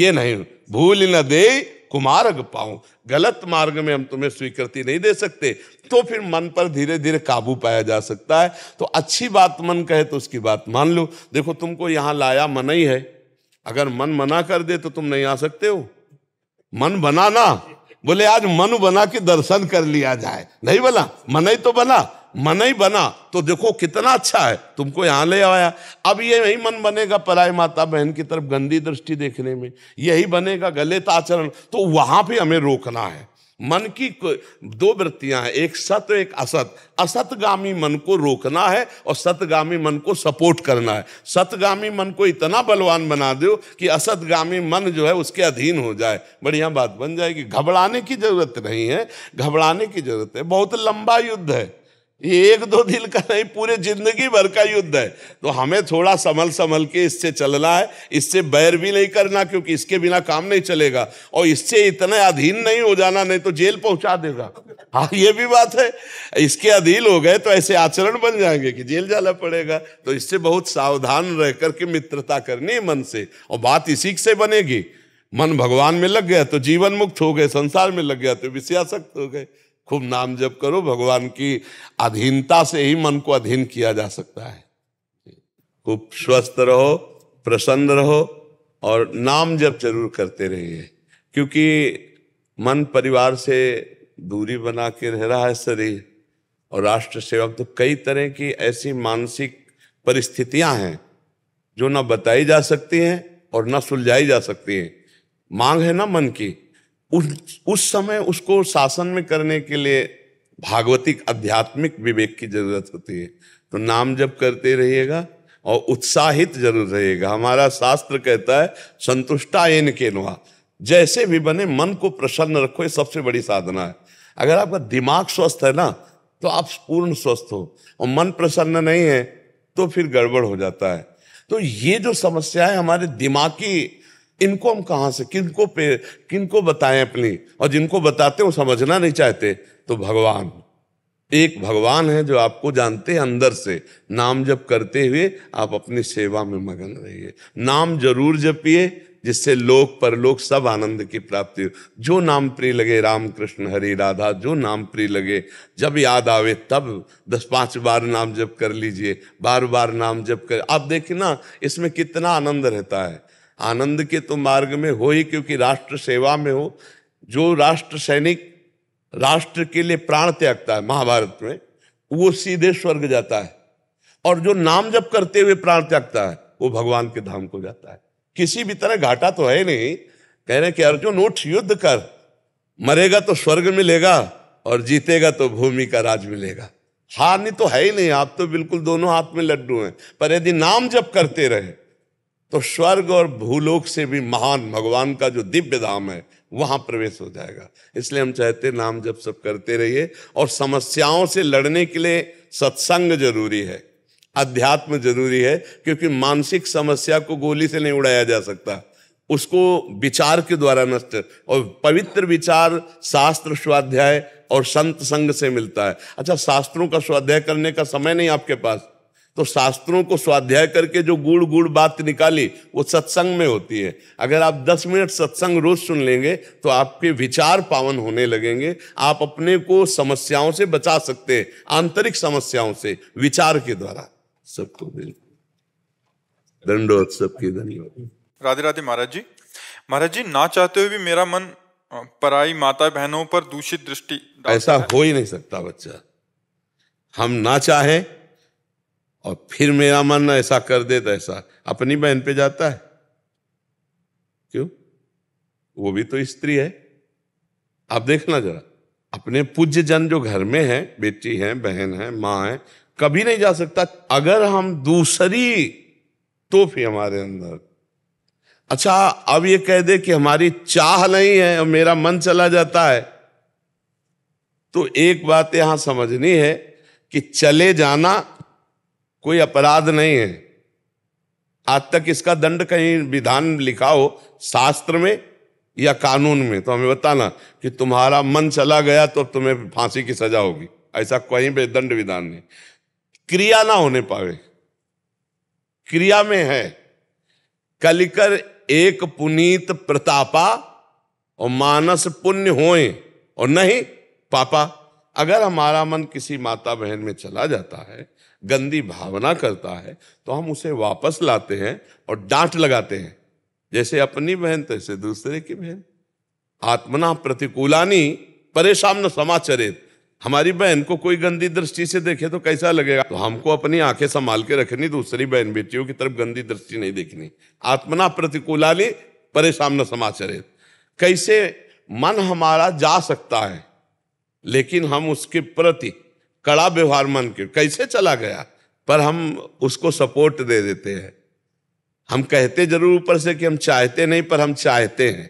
ये नहीं भूल न दे कुमार पाऊं गलत मार्ग में हम तुम्हें स्वीकृति नहीं दे सकते तो फिर मन पर धीरे धीरे काबू पाया जा सकता है तो अच्छी बात मन कहे तो उसकी बात मान लो देखो तुमको यहां लाया मन ही है अगर मन मना कर दे तो तुम नहीं आ सकते हो मन बनाना बोले आज मन बना के दर्शन कर लिया जाए नहीं बोला मन ही तो बना मन ही बना तो देखो कितना अच्छा है तुमको यहां ले आया अब ये यही मन बनेगा पराय माता बहन की तरफ गंदी दृष्टि देखने में यही बनेगा गलत आचरण तो वहां पे हमें रोकना है मन की दो वृत्तियां हैं एक सत एक असत असतगामी मन को रोकना है और सतगामी मन को सपोर्ट करना है सतगामी मन को इतना बलवान बना दो कि असतगामी मन जो है उसके अधीन हो जाए बढ़िया बात बन जाएगी घबराने की जरूरत नहीं है घबराने की जरूरत है बहुत लंबा युद्ध है ये एक दो दिन का नहीं पूरे जिंदगी भर का युद्ध है तो हमें थोड़ा संभल संभल के इससे चलना है इससे बैर भी नहीं करना क्योंकि इसके बिना काम नहीं चलेगा और इससे इतने अधीन नहीं हो जाना नहीं तो जेल पहुंचा देगा हाँ ये भी बात है इसके अधीन हो गए तो ऐसे आचरण बन जाएंगे कि जेल जाना पड़ेगा तो इससे बहुत सावधान रह करके मित्रता करनी है मन से और बात इसी से बनेगी मन भगवान में लग गया तो जीवन मुक्त हो गए संसार में लग गया तो विषयासक्त हो गए खूब नाम जप करो भगवान की अधीनता से ही मन को अधीन किया जा सकता है खूब स्वस्थ रहो प्रसन्न रहो और नाम जप जरूर करते रहिए क्योंकि मन परिवार से दूरी बना के रह रहा है शरीर और राष्ट्र सेवक तो कई तरह की ऐसी मानसिक परिस्थितियां हैं जो ना बताई जा सकती हैं और ना सुलझाई जा सकती हैं मांग है ना मन की उस उस समय उसको शासन में करने के लिए भागवतिक आध्यात्मिक विवेक की जरूरत होती है तो नाम जब करते रहिएगा और उत्साहित जरूर रहेगा हमारा शास्त्र कहता है संतुष्टा एन के नुहा जैसे भी बने मन को प्रसन्न रखो ये सबसे बड़ी साधना है अगर आपका दिमाग स्वस्थ है ना तो आप पूर्ण स्वस्थ हो और मन प्रसन्न नहीं है तो फिर गड़बड़ हो जाता है तो ये जो समस्या है हमारे दिमाग की इनको हम कहाँ से किनको पे किनको बताएं अपनी और जिनको बताते हो समझना नहीं चाहते तो भगवान एक भगवान है जो आपको जानते हैं अंदर से नाम जप करते हुए आप अपनी सेवा में मगन रहिए नाम जरूर जपिए जिससे लोक परलोक सब आनंद की प्राप्ति हो जो नाम प्रिय लगे राम कृष्ण हरि राधा जो नाम प्रिय लगे जब याद आवे तब दस पांच बार नाम जप कर लीजिए बार बार नाम जप कर आप देखिए ना इसमें कितना आनंद रहता है आनंद के तो मार्ग में हो ही क्योंकि राष्ट्र सेवा में हो जो राष्ट्र सैनिक राष्ट्र के लिए प्राण त्यागता है महाभारत में वो सीधे स्वर्ग जाता है और जो नाम जप करते हुए प्राण त्यागता है वो भगवान के धाम को जाता है किसी भी तरह घाटा तो है नहीं कह रहे कि अर्जुन उठ युद्ध कर मरेगा तो स्वर्ग मिलेगा और जीतेगा तो भूमि का राज मिलेगा हार नहीं तो है ही नहीं आप तो बिल्कुल दोनों हाथ में लड्डू हैं पर यदि नाम जप करते रहे तो स्वर्ग और भूलोक से भी महान भगवान का जो दिव्य धाम है वहां प्रवेश हो जाएगा इसलिए हम चाहते नाम जब सब करते रहिए और समस्याओं से लड़ने के लिए सत्संग जरूरी है अध्यात्म जरूरी है क्योंकि मानसिक समस्या को गोली से नहीं उड़ाया जा सकता उसको विचार के द्वारा नष्ट और पवित्र विचार शास्त्र स्वाध्याय और संत संग से मिलता है अच्छा शास्त्रों का स्वाध्याय करने का समय नहीं आपके पास तो शास्त्रों को स्वाध्याय करके जो गुड़ गुड़ बात निकाली वो सत्संग में होती है अगर आप 10 मिनट सत्संग रोज सुन लेंगे तो आपके विचार पावन होने लगेंगे आप अपने को समस्याओं से बचा सकते हैं आंतरिक समस्याओं से विचार के द्वारा सबको दंडोत सबके धन्यवाद राधे राधे महाराज जी महाराज जी ना चाहते हुए भी मेरा मन पराई माता बहनों पर दूषित दृष्टि ऐसा हो ही नहीं सकता बच्चा हम ना चाहें और फिर मेरा मन ऐसा कर दे तो ऐसा अपनी बहन पे जाता है क्यों वो भी तो स्त्री है आप देखना जरा अपने पूज्य जन जो घर में है बेटी है बहन है माँ है कभी नहीं जा सकता अगर हम दूसरी तोहफी हमारे अंदर अच्छा अब ये कह दे कि हमारी चाह नहीं है और मेरा मन चला जाता है तो एक बात यहां समझनी है कि चले जाना कोई अपराध नहीं है आज तक इसका दंड कहीं विधान लिखा हो शास्त्र में या कानून में तो हमें बताना कि तुम्हारा मन चला गया तो तुम्हें फांसी की सजा होगी ऐसा कहीं पे दंड विधान नहीं क्रिया ना होने पावे क्रिया में है कलिकर एक पुनीत प्रतापा और मानस पुण्य होए और नहीं पापा अगर हमारा मन किसी माता बहन में चला जाता है गंदी भावना करता है तो हम उसे वापस लाते हैं और डांट लगाते हैं जैसे अपनी बहन तैसे तो दूसरे की बहन आत्मना प्रतिकूलानी परेशान समाचरित हमारी बहन को कोई गंदी दृष्टि से देखे तो कैसा लगेगा तो हमको अपनी आंखें संभाल के रखनी दूसरी बहन बेटियों की तरफ गंदी दृष्टि नहीं देखनी आत्मना प्रतिकूलानी परेशान समाचरित कैसे मन हमारा जा सकता है लेकिन हम उसके प्रति कड़ा व्यवहार मन के कैसे चला गया पर हम उसको सपोर्ट दे देते हैं हम कहते जरूर ऊपर से कि हम चाहते नहीं पर हम चाहते हैं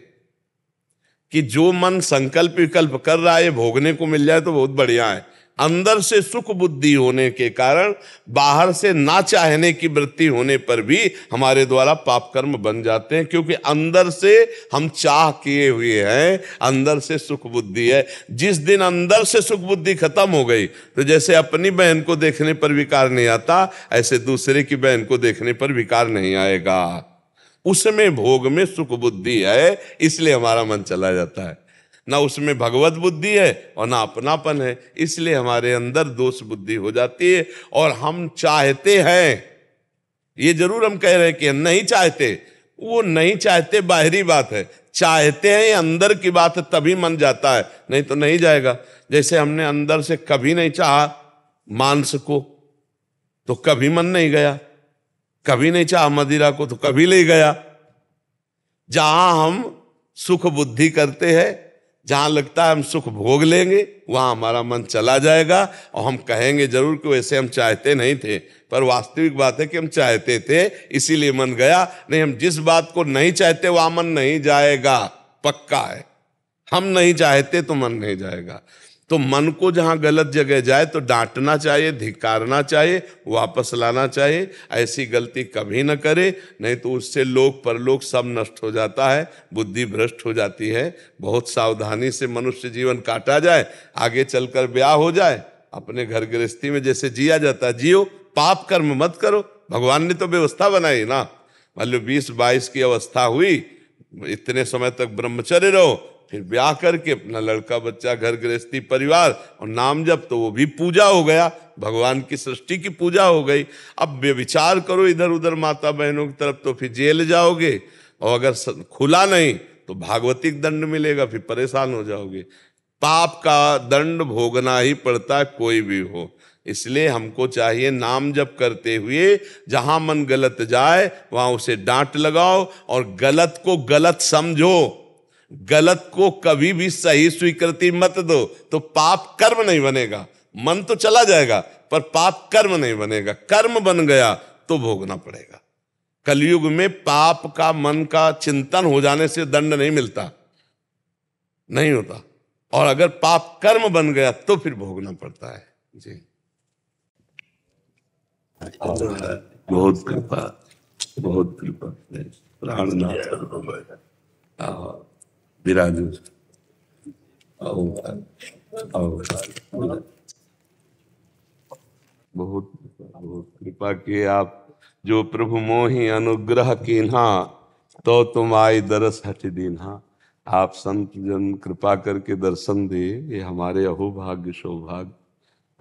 कि जो मन संकल्प विकल्प कर रहा है भोगने को मिल जाए तो बहुत बढ़िया है अंदर से सुख बुद्धि होने के कारण बाहर से ना चाहने की वृत्ति होने पर भी हमारे द्वारा पाप कर्म बन जाते हैं क्योंकि अंदर से हम चाह किए हुए हैं अंदर से सुख बुद्धि है जिस दिन अंदर से सुख बुद्धि खत्म हो गई तो जैसे अपनी बहन को देखने पर विकार नहीं आता ऐसे दूसरे की बहन को देखने पर विकार नहीं आएगा उसमें भोग में सुख बुद्धि है इसलिए हमारा मन चला जाता है ना उसमें भगवत बुद्धि है और ना अपनापन है इसलिए हमारे अंदर दोष बुद्धि हो जाती है और हम चाहते हैं ये जरूर हम कह रहे हैं कि नहीं चाहते वो नहीं चाहते बाहरी बात है चाहते हैं अंदर की बात तभी मन जाता है नहीं तो नहीं जाएगा जैसे हमने अंदर से कभी नहीं चाह मांस को तो कभी मन नहीं गया कभी नहीं चाह मदिरा को तो कभी नहीं गया जहां हम सुख बुद्धि करते हैं जहाँ लगता है हम सुख भोग लेंगे वहाँ हमारा मन चला जाएगा और हम कहेंगे जरूर कि वैसे हम चाहते नहीं थे पर वास्तविक बात है कि हम चाहते थे इसीलिए मन गया नहीं हम जिस बात को नहीं चाहते वहाँ मन नहीं जाएगा पक्का है हम नहीं चाहते तो मन नहीं जाएगा तो मन को जहाँ गलत जगह जाए तो डांटना चाहिए धिकारना चाहिए वापस लाना चाहिए ऐसी गलती कभी न करे नहीं तो उससे लोक परलोक सब नष्ट हो जाता है बुद्धि भ्रष्ट हो जाती है बहुत सावधानी से मनुष्य जीवन काटा जाए आगे चलकर ब्याह हो जाए अपने घर गृहस्थी में जैसे जिया जाता है जियो पाप कर्म मत करो भगवान ने तो व्यवस्था बनाई ना मान लो बीस बाईस की अवस्था हुई इतने समय तक ब्रह्मचर्य रहो फिर ब्याह करके अपना लड़का बच्चा घर गृहस्थी परिवार और नाम जब तो वो भी पूजा हो गया भगवान की सृष्टि की पूजा हो गई अब व्यविचार करो इधर उधर माता बहनों की तरफ तो फिर जेल जाओगे और अगर खुला नहीं तो भागवतिक दंड मिलेगा फिर परेशान हो जाओगे पाप का दंड भोगना ही पड़ता है कोई भी हो इसलिए हमको चाहिए नाम जप करते हुए जहां मन गलत जाए वहां उसे डांट लगाओ और गलत को गलत समझो गलत को कभी भी सही स्वीकृति मत दो तो पाप कर्म नहीं बनेगा मन तो चला जाएगा पर पाप कर्म नहीं बनेगा कर्म बन गया तो भोगना पड़ेगा कलयुग में पाप का मन का चिंतन हो जाने से दंड नहीं मिलता नहीं होता और अगर पाप कर्म बन गया तो फिर भोगना पड़ता है जी बहुत कृपा बहुत कृपा प्राणनाथ बहुत बहुत कृपा किए आप जो प्रभु मोही अनुग्रह ना हाँ, तो तुम आई दरस हट दीन्हा आप संत जन कृपा करके दर्शन दिए ये हमारे अहोभाग्य सौभाग्य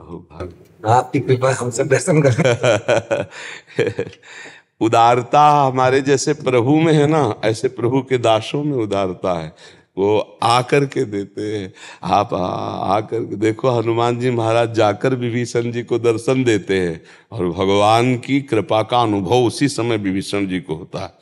अहोभाग्य आपकी कृपा हम सब दर्शन कर *laughs* उदारता हमारे जैसे प्रभु में है ना ऐसे प्रभु के दासों में उदारता है वो आकर के देते हैं आप आकर के देखो हनुमान जी महाराज जाकर विभीषण जी को दर्शन देते हैं और भगवान की कृपा का अनुभव उसी समय विभीषण जी को होता है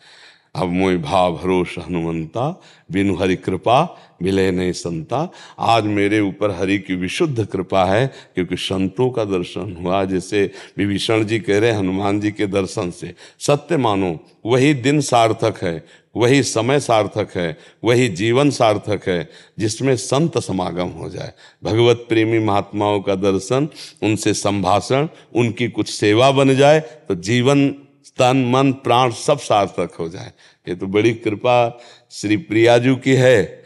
अब मोई भाव भरोस हनुमंता बिनु हरि कृपा मिले नहीं संता आज मेरे ऊपर हरि की विशुद्ध कृपा है क्योंकि संतों का दर्शन हुआ जैसे विभीषण जी कह रहे हनुमान जी के दर्शन से सत्य मानो वही दिन सार्थक है वही समय सार्थक है वही जीवन सार्थक है जिसमें संत समागम हो जाए भगवत प्रेमी महात्माओं का दर्शन उनसे संभाषण उनकी कुछ सेवा बन जाए तो जीवन तन मन प्राण सब सार्थक हो जाए ये तो बड़ी कृपा श्री प्रियाजू की है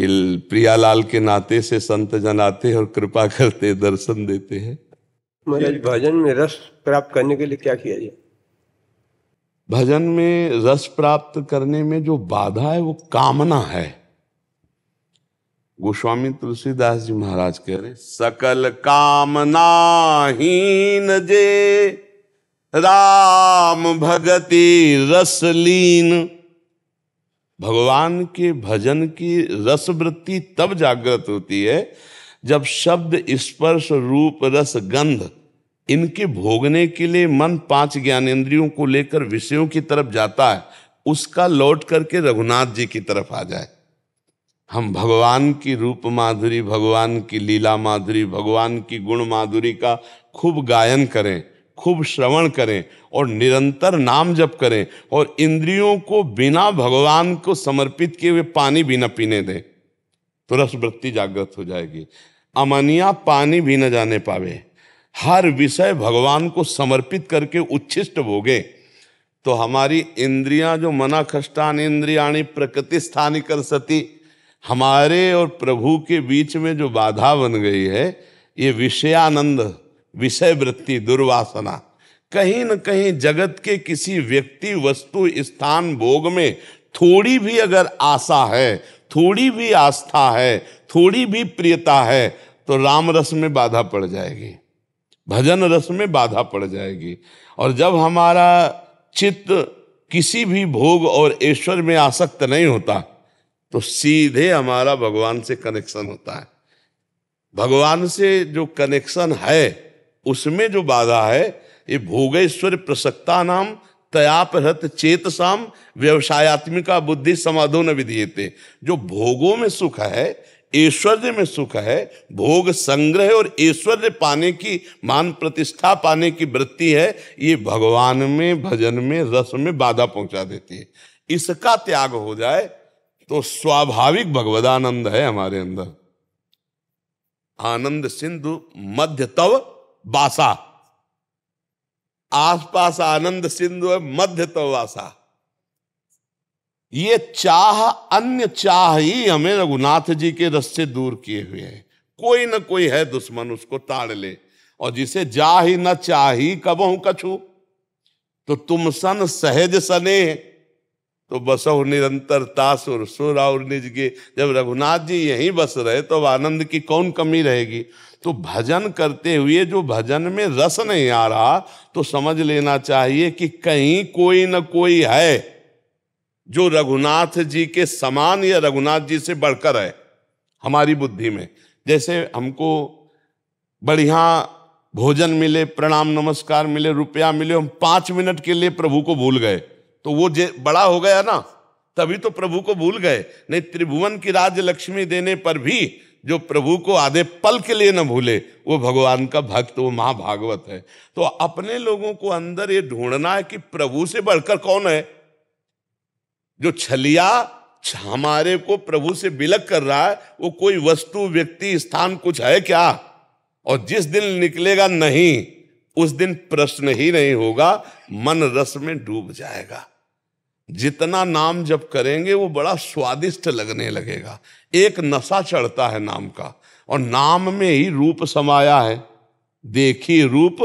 कि प्रियालाल के नाते से संत जन आते और कृपा करते दर्शन देते हैं महाराज भजन में रस प्राप्त करने के लिए क्या किया जाए भजन में रस प्राप्त करने में जो बाधा है वो कामना है गोस्वामी तुलसीदास जी महाराज कह रहे सकल हीन जे राम भगति रसलीन भगवान के भजन की रसवृत्ति तब जागृत होती है जब शब्द स्पर्श रूप रस गंध इनके भोगने के लिए मन पांच ज्ञानेन्द्रियों को लेकर विषयों की तरफ जाता है उसका लौट करके रघुनाथ जी की तरफ आ जाए हम भगवान की रूप माधुरी भगवान की लीला माधुरी भगवान की गुण माधुरी का खूब गायन करें खूब श्रवण करें और निरंतर नाम जप करें और इंद्रियों को बिना भगवान को समर्पित किए हुए पानी भी न पीने दें तो रसवृत्ति जागृत हो जाएगी अमनिया पानी भी न जाने पावे हर विषय भगवान को समर्पित करके उच्छिष्ट भोगे तो हमारी इंद्रियां जो मना खष्टान इंद्रियाणी प्रकृति स्थानी कर सती हमारे और प्रभु के बीच में जो बाधा बन गई है ये विषयानंद विषय वृत्ति दुर्वासना कहीं न कहीं जगत के किसी व्यक्ति वस्तु स्थान भोग में थोड़ी भी अगर आशा है थोड़ी भी आस्था है थोड़ी भी प्रियता है तो राम रस में बाधा पड़ जाएगी भजन रस में बाधा पड़ जाएगी और जब हमारा चित्त किसी भी भोग और ईश्वर में आसक्त नहीं होता तो सीधे हमारा भगवान से कनेक्शन होता है भगवान से जो कनेक्शन है उसमें जो बाधा है ये भोगेश्वर प्रसक्ता नाम तयापहृत चेतसाम व्यवसायत्मिका बुद्धि समाधो न विधेयते जो भोगों में सुख है ऐश्वर्य में सुख है भोग संग्रह और ऐश्वर्य पाने की मान प्रतिष्ठा पाने की वृत्ति है ये भगवान में भजन में रस में बाधा पहुंचा देती है इसका त्याग हो जाए तो स्वाभाविक भगवदानंद है हमारे अंदर आनंद सिंधु मध्य तव बासा आसपास आनंद सिंधु है मध्य तो वासा ये चाह अन्य चाह ही हमें रघुनाथ जी के रस से दूर किए हुए हैं कोई ना कोई है दुश्मन उसको ताड़ ले और जिसे जा ही न चाही कबहू कछु तो तुम सन सहज सने तो बसो निरंतर तासुर सुर और निज के जब रघुनाथ जी यहीं बस रहे तो आनंद की कौन कमी रहेगी तो भजन करते हुए जो भजन में रस नहीं आ रहा तो समझ लेना चाहिए कि कहीं कोई न कोई है जो रघुनाथ जी के समान या रघुनाथ जी से बढ़कर है हमारी बुद्धि में जैसे हमको बढ़िया भोजन मिले प्रणाम नमस्कार मिले रुपया मिले हम पांच मिनट के लिए प्रभु को भूल गए तो वो जे बड़ा हो गया ना तभी तो प्रभु को भूल गए नहीं त्रिभुवन की राज्य लक्ष्मी देने पर भी जो प्रभु को आधे पल के लिए न भूले वो भगवान का भक्त वो महाभागवत है तो अपने लोगों को अंदर ये ढूंढना है कि प्रभु से बढ़कर कौन है जो छलिया हमारे को प्रभु से बिलक कर रहा है वो कोई वस्तु व्यक्ति स्थान कुछ है क्या और जिस दिन निकलेगा नहीं उस दिन प्रश्न ही नहीं होगा मन रस में डूब जाएगा जितना नाम जब करेंगे वो बड़ा स्वादिष्ट लगने लगेगा एक नशा चढ़ता है नाम का और नाम में ही रूप समाया है देखी रूप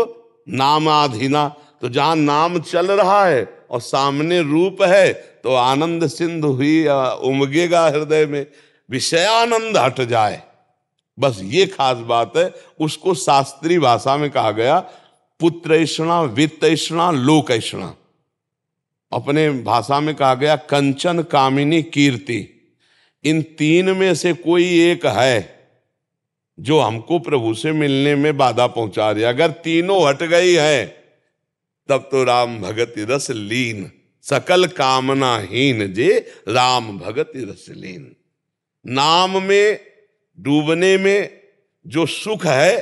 नामाधीना तो जहां नाम चल रहा है और सामने रूप है तो आनंद सिंधु हुई उमगेगा हृदय में विषयानंद हट जाए बस ये खास बात है उसको शास्त्रीय भाषा में कहा गया ऐषणा लोक ऐषणा अपने भाषा में कहा गया कंचन कामिनी कीर्ति इन तीन में से कोई एक है जो हमको प्रभु से मिलने में बाधा पहुंचा रही अगर तीनों हट गई है तब तो राम भगत रस लीन सकल कामना हीन जे राम भगत रस लीन नाम में डूबने में जो सुख है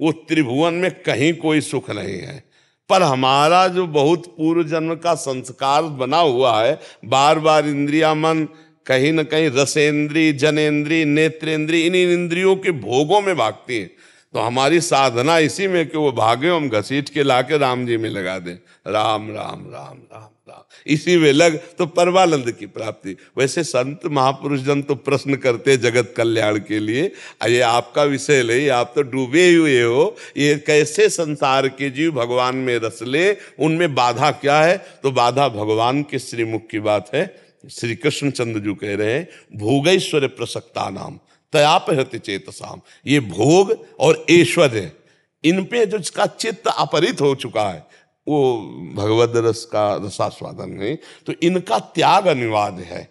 वो त्रिभुवन में कहीं कोई सुख नहीं है पर हमारा जो बहुत पूर्व जन्म का संस्कार बना हुआ है बार बार इंद्रिया मन कहीं ना कहीं रसेंद्री जनेन्द्री नेत्रेंद्री इन इंद्रियों के भोगों में भागती हैं तो हमारी साधना इसी में कि वो भागे हम घसीट के ला के राम जी में लगा दें राम राम राम राम राम इसी में लग तो परमानंद की प्राप्ति वैसे संत महापुरुष जन तो प्रश्न करते जगत कल्याण के लिए ये आपका विषय नहीं आप तो डूबे हुए हो ये कैसे संसार के जीव भगवान में रस ले उनमें बाधा क्या है तो बाधा भगवान के श्रीमुख की बात है श्री कृष्णचंद्र जी कह रहे हैं भूगेश्वर प्रसक्ता नाम तयाप हृत चेतसाम ये भोग और ऐश्वर्य इन पे जो इसका चित्त अपरित हो चुका है वो भगवत रस का रसास्वादन नहीं तो इनका त्याग अनिवार्य है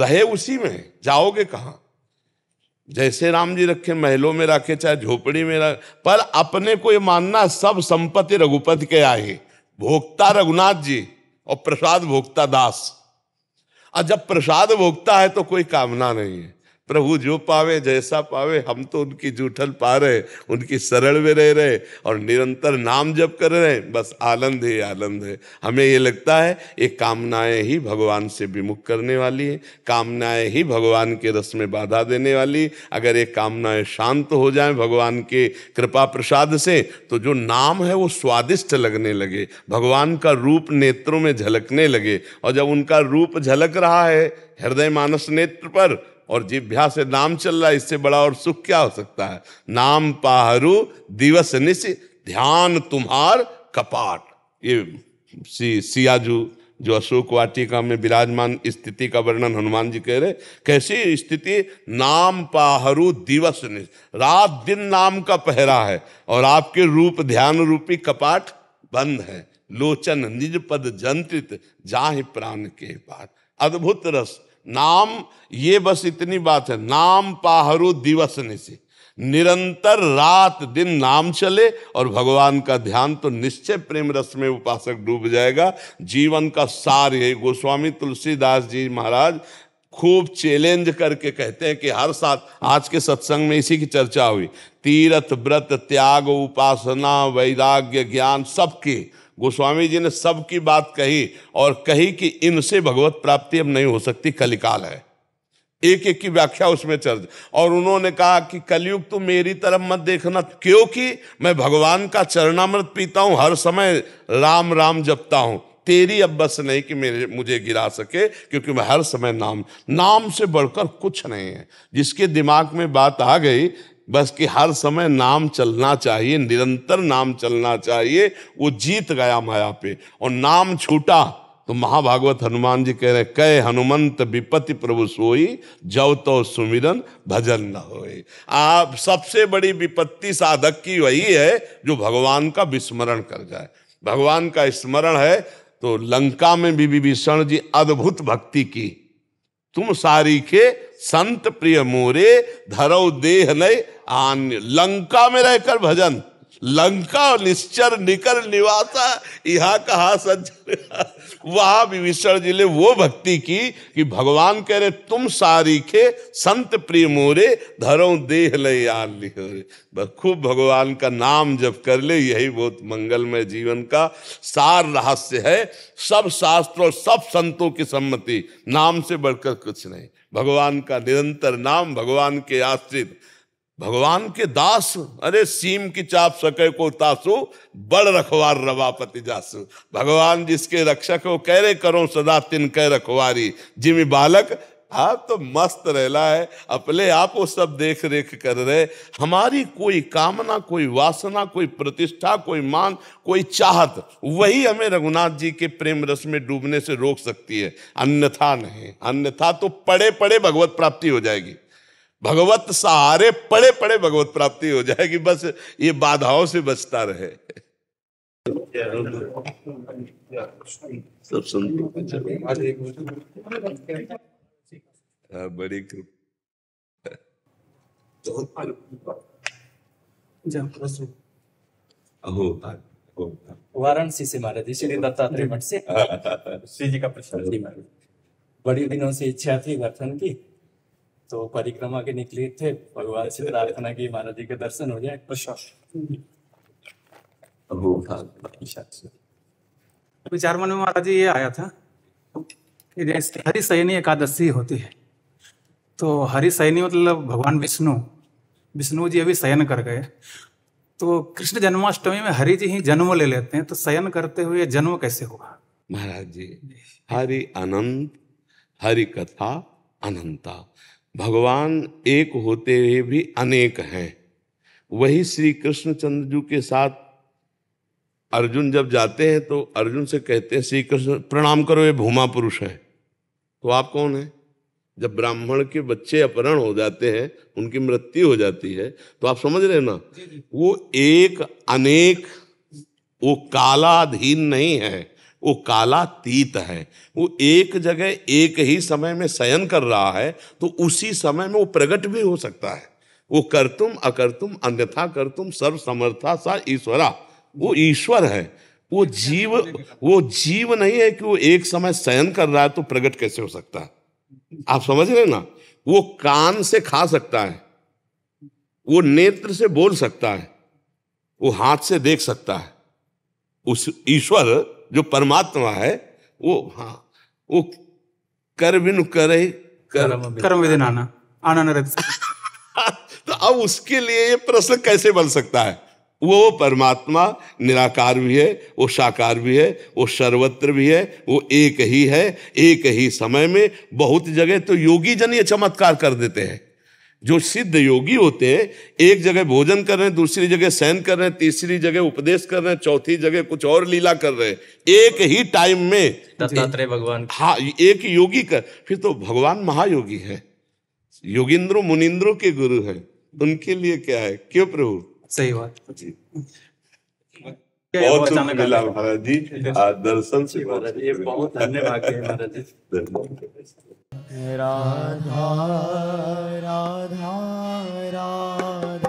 रहे उसी में जाओगे कहाँ जैसे राम जी रखे महलों में रखे चाहे झोपड़ी में रखे पर अपने को ये मानना सब संपत्ति रघुपति के आए भोक्ता रघुनाथ जी और प्रसाद भोक्ता दास और जब प्रसाद भोगता है तो कोई कामना नहीं है प्रभु जो पावे जैसा पावे हम तो उनकी जूठल पा रहे उनकी शरण में रह रहे और निरंतर नाम जप कर रहे हैं बस आनंद ही आनंद है हमें ये लगता है ये कामनाएं ही भगवान से विमुख करने वाली है कामनाएं ही भगवान के रस में बाधा देने वाली अगर ये कामनाएं शांत हो जाए भगवान के कृपा प्रसाद से तो जो नाम है वो स्वादिष्ट लगने लगे भगवान का रूप नेत्रों में झलकने लगे और जब उनका रूप झलक रहा है हृदय मानस नेत्र पर और जिभ्या से नाम चल रहा है इससे बड़ा और सुख क्या हो सकता है नाम पाहरू दिवस निश ध्यान तुम्हार कपाट ये सी, सियाजू जो अशोक वाटिका में विराजमान स्थिति का वर्णन हनुमान जी कह रहे कैसी स्थिति नाम पाहरू दिवस निश रात दिन नाम का पहरा है और आपके रूप ध्यान रूपी कपाट बंद है लोचन निज पद जंत्रित जाहि प्राण के पार अद्भुत रस नाम ये बस इतनी बात है नाम पाहरु दिवस निशे निरंतर रात दिन नाम चले और भगवान का ध्यान तो निश्चय प्रेम रस में उपासक डूब जाएगा जीवन का सार ये गोस्वामी तुलसीदास जी महाराज खूब चैलेंज करके कहते हैं कि हर साल आज के सत्संग में इसी की चर्चा हुई तीर्थ व्रत त्याग उपासना वैराग्य ज्ञान सबके गोस्वामी जी ने सबकी बात कही और कही कि इनसे भगवत प्राप्ति अब नहीं हो सकती कलिकाल है एक एक की व्याख्या उसमें चर्च और उन्होंने कहा कि कलयुग तो मेरी तरफ मत देखना क्योंकि मैं भगवान का चरणामृत पीता हूँ हर समय राम राम जपता हूँ तेरी अब बस नहीं कि मेरे मुझे गिरा सके क्योंकि मैं हर समय नाम नाम से बढ़कर कुछ नहीं है जिसके दिमाग में बात आ गई बस कि हर समय नाम चलना चाहिए निरंतर नाम चलना चाहिए वो जीत गया माया पे और नाम छूटा तो महाभागवत हनुमान जी कह रहे कह हनुमंत विपति प्रभु सोई जव तो सुमिरन भजन न होए आप सबसे बड़ी विपत्ति साधक की वही है जो भगवान का विस्मरण कर जाए भगवान का स्मरण है तो लंका में भी विभीषण जी अद्भुत भक्ति की तुम सारी के संत प्रिय मोरे धरव देह नय आन्य लंका में रहकर भजन लंका निश्चर निकर निवासा यहाँ कहा सज वहा विभीषण जी ने वो भक्ति की कि भगवान कह रहे तुम सारी के संत प्रिय मोरे धरो देह लय आली हो खूब भगवान का नाम जब कर ले यही बहुत मंगलमय जीवन का सार रहस्य है सब शास्त्र और सब संतों की सम्मति नाम से बढ़कर कुछ नहीं भगवान का निरंतर नाम भगवान के आश्रित भगवान के दास अरे सीम की चाप सके को तासु बड़ रखवार रवापति जासु भगवान जिसके रक्षक हो कह रहे करो सदा तिन कह रखवारी जिमी बालक आप हाँ, तो मस्त रहला है अपने आप वो सब देख रेख कर रहे हमारी कोई कामना कोई वासना कोई प्रतिष्ठा कोई मान कोई चाहत वही हमें रघुनाथ जी के प्रेम रस में डूबने से रोक सकती है अन्यथा नहीं अन्यथा तो पड़े पड़े भगवत प्राप्ति हो जाएगी भगवत सहारे पड़े पड़े भगवत प्राप्ति हो जाएगी बस ये बाधाओं से बचता रहे सब सुन हाँ बड़ी कृपा तो वाराणसी से महाराज श्री दत्तात्रेय मठ से हाँ, हाँ, हाँ, श्री जी का प्रश्न जी बड़ी दिनों से इच्छा थी वर्धन की तो परिक्रमा के निकले थे भगवान से प्रार्थना की महाराज जी के दर्शन हो जाए विचार मन में महाराज जी ये आया था हरि सहनी एकादशी होती है तो हरि सैनी मतलब भगवान विष्णु विष्णु जी अभी शयन कर गए तो कृष्ण जन्माष्टमी में हरि जी ही जन्म ले लेते हैं तो शयन करते हुए जन्म कैसे होगा महाराज जी हरि अनंत हरि कथा अनंता भगवान एक होते हुए भी अनेक हैं वही श्री कृष्णचंद्र जी के साथ अर्जुन जब जाते हैं तो अर्जुन से कहते हैं श्री कृष्ण प्रणाम करो ये भूमा पुरुष है तो आप कौन है जब ब्राह्मण के बच्चे अपहरण हो जाते हैं उनकी मृत्यु हो जाती है तो आप समझ रहे ना वो एक अनेक वो कालाधीन नहीं है वो कालातीत है वो एक जगह एक ही समय में शयन कर रहा है तो उसी समय में वो प्रकट भी हो सकता है वो करतुम अकर्तुम अन्यथा कर तुम सर्व समर्था सा ईश्वरा वो ईश्वर है वो जीव वो जीव नहीं है कि वो एक समय शयन कर रहा है तो प्रकट कैसे हो सकता है आप समझ रहे ना वो कान से खा सकता है वो नेत्र से बोल सकता है वो हाथ से देख सकता है उस ईश्वर जो परमात्मा है वो हाँ वो कर बिन करे कर, कर्म आना आना *laughs* तो अब उसके लिए ये प्रश्न कैसे बन सकता है वो परमात्मा निराकार भी है वो साकार भी है वो सर्वत्र भी है वो एक ही है एक ही समय में बहुत जगह तो योगी जन ये चमत्कार कर देते हैं जो सिद्ध योगी होते हैं एक जगह भोजन कर रहे हैं दूसरी जगह सहन कर रहे हैं तीसरी जगह उपदेश कर रहे हैं चौथी जगह कुछ और लीला कर रहे हैं एक ही टाइम में दत्तात्रेय भगवान हाँ एक योगी कर फिर तो भगवान महायोगी है योगिंद्रो मुनिंद्रो के गुरु है उनके लिए क्या है क्यों प्रभु सही बात बहुत शुभ मिला महाराज जी दर्शन से ये बहुत धन्यवाद राधा राधा राधा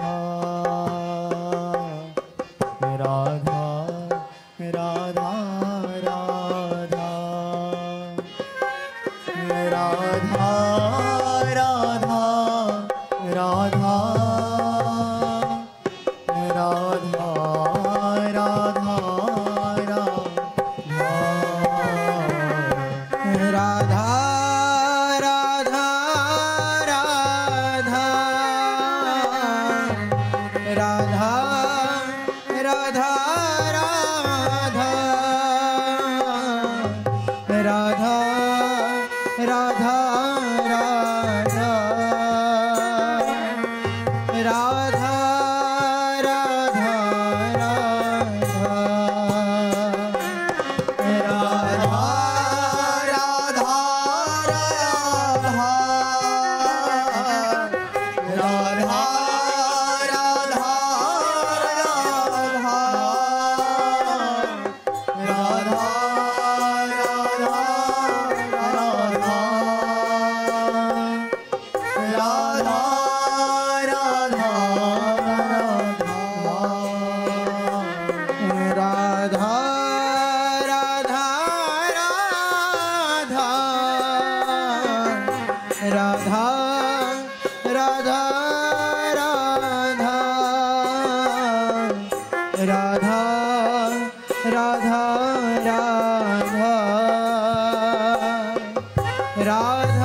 राधा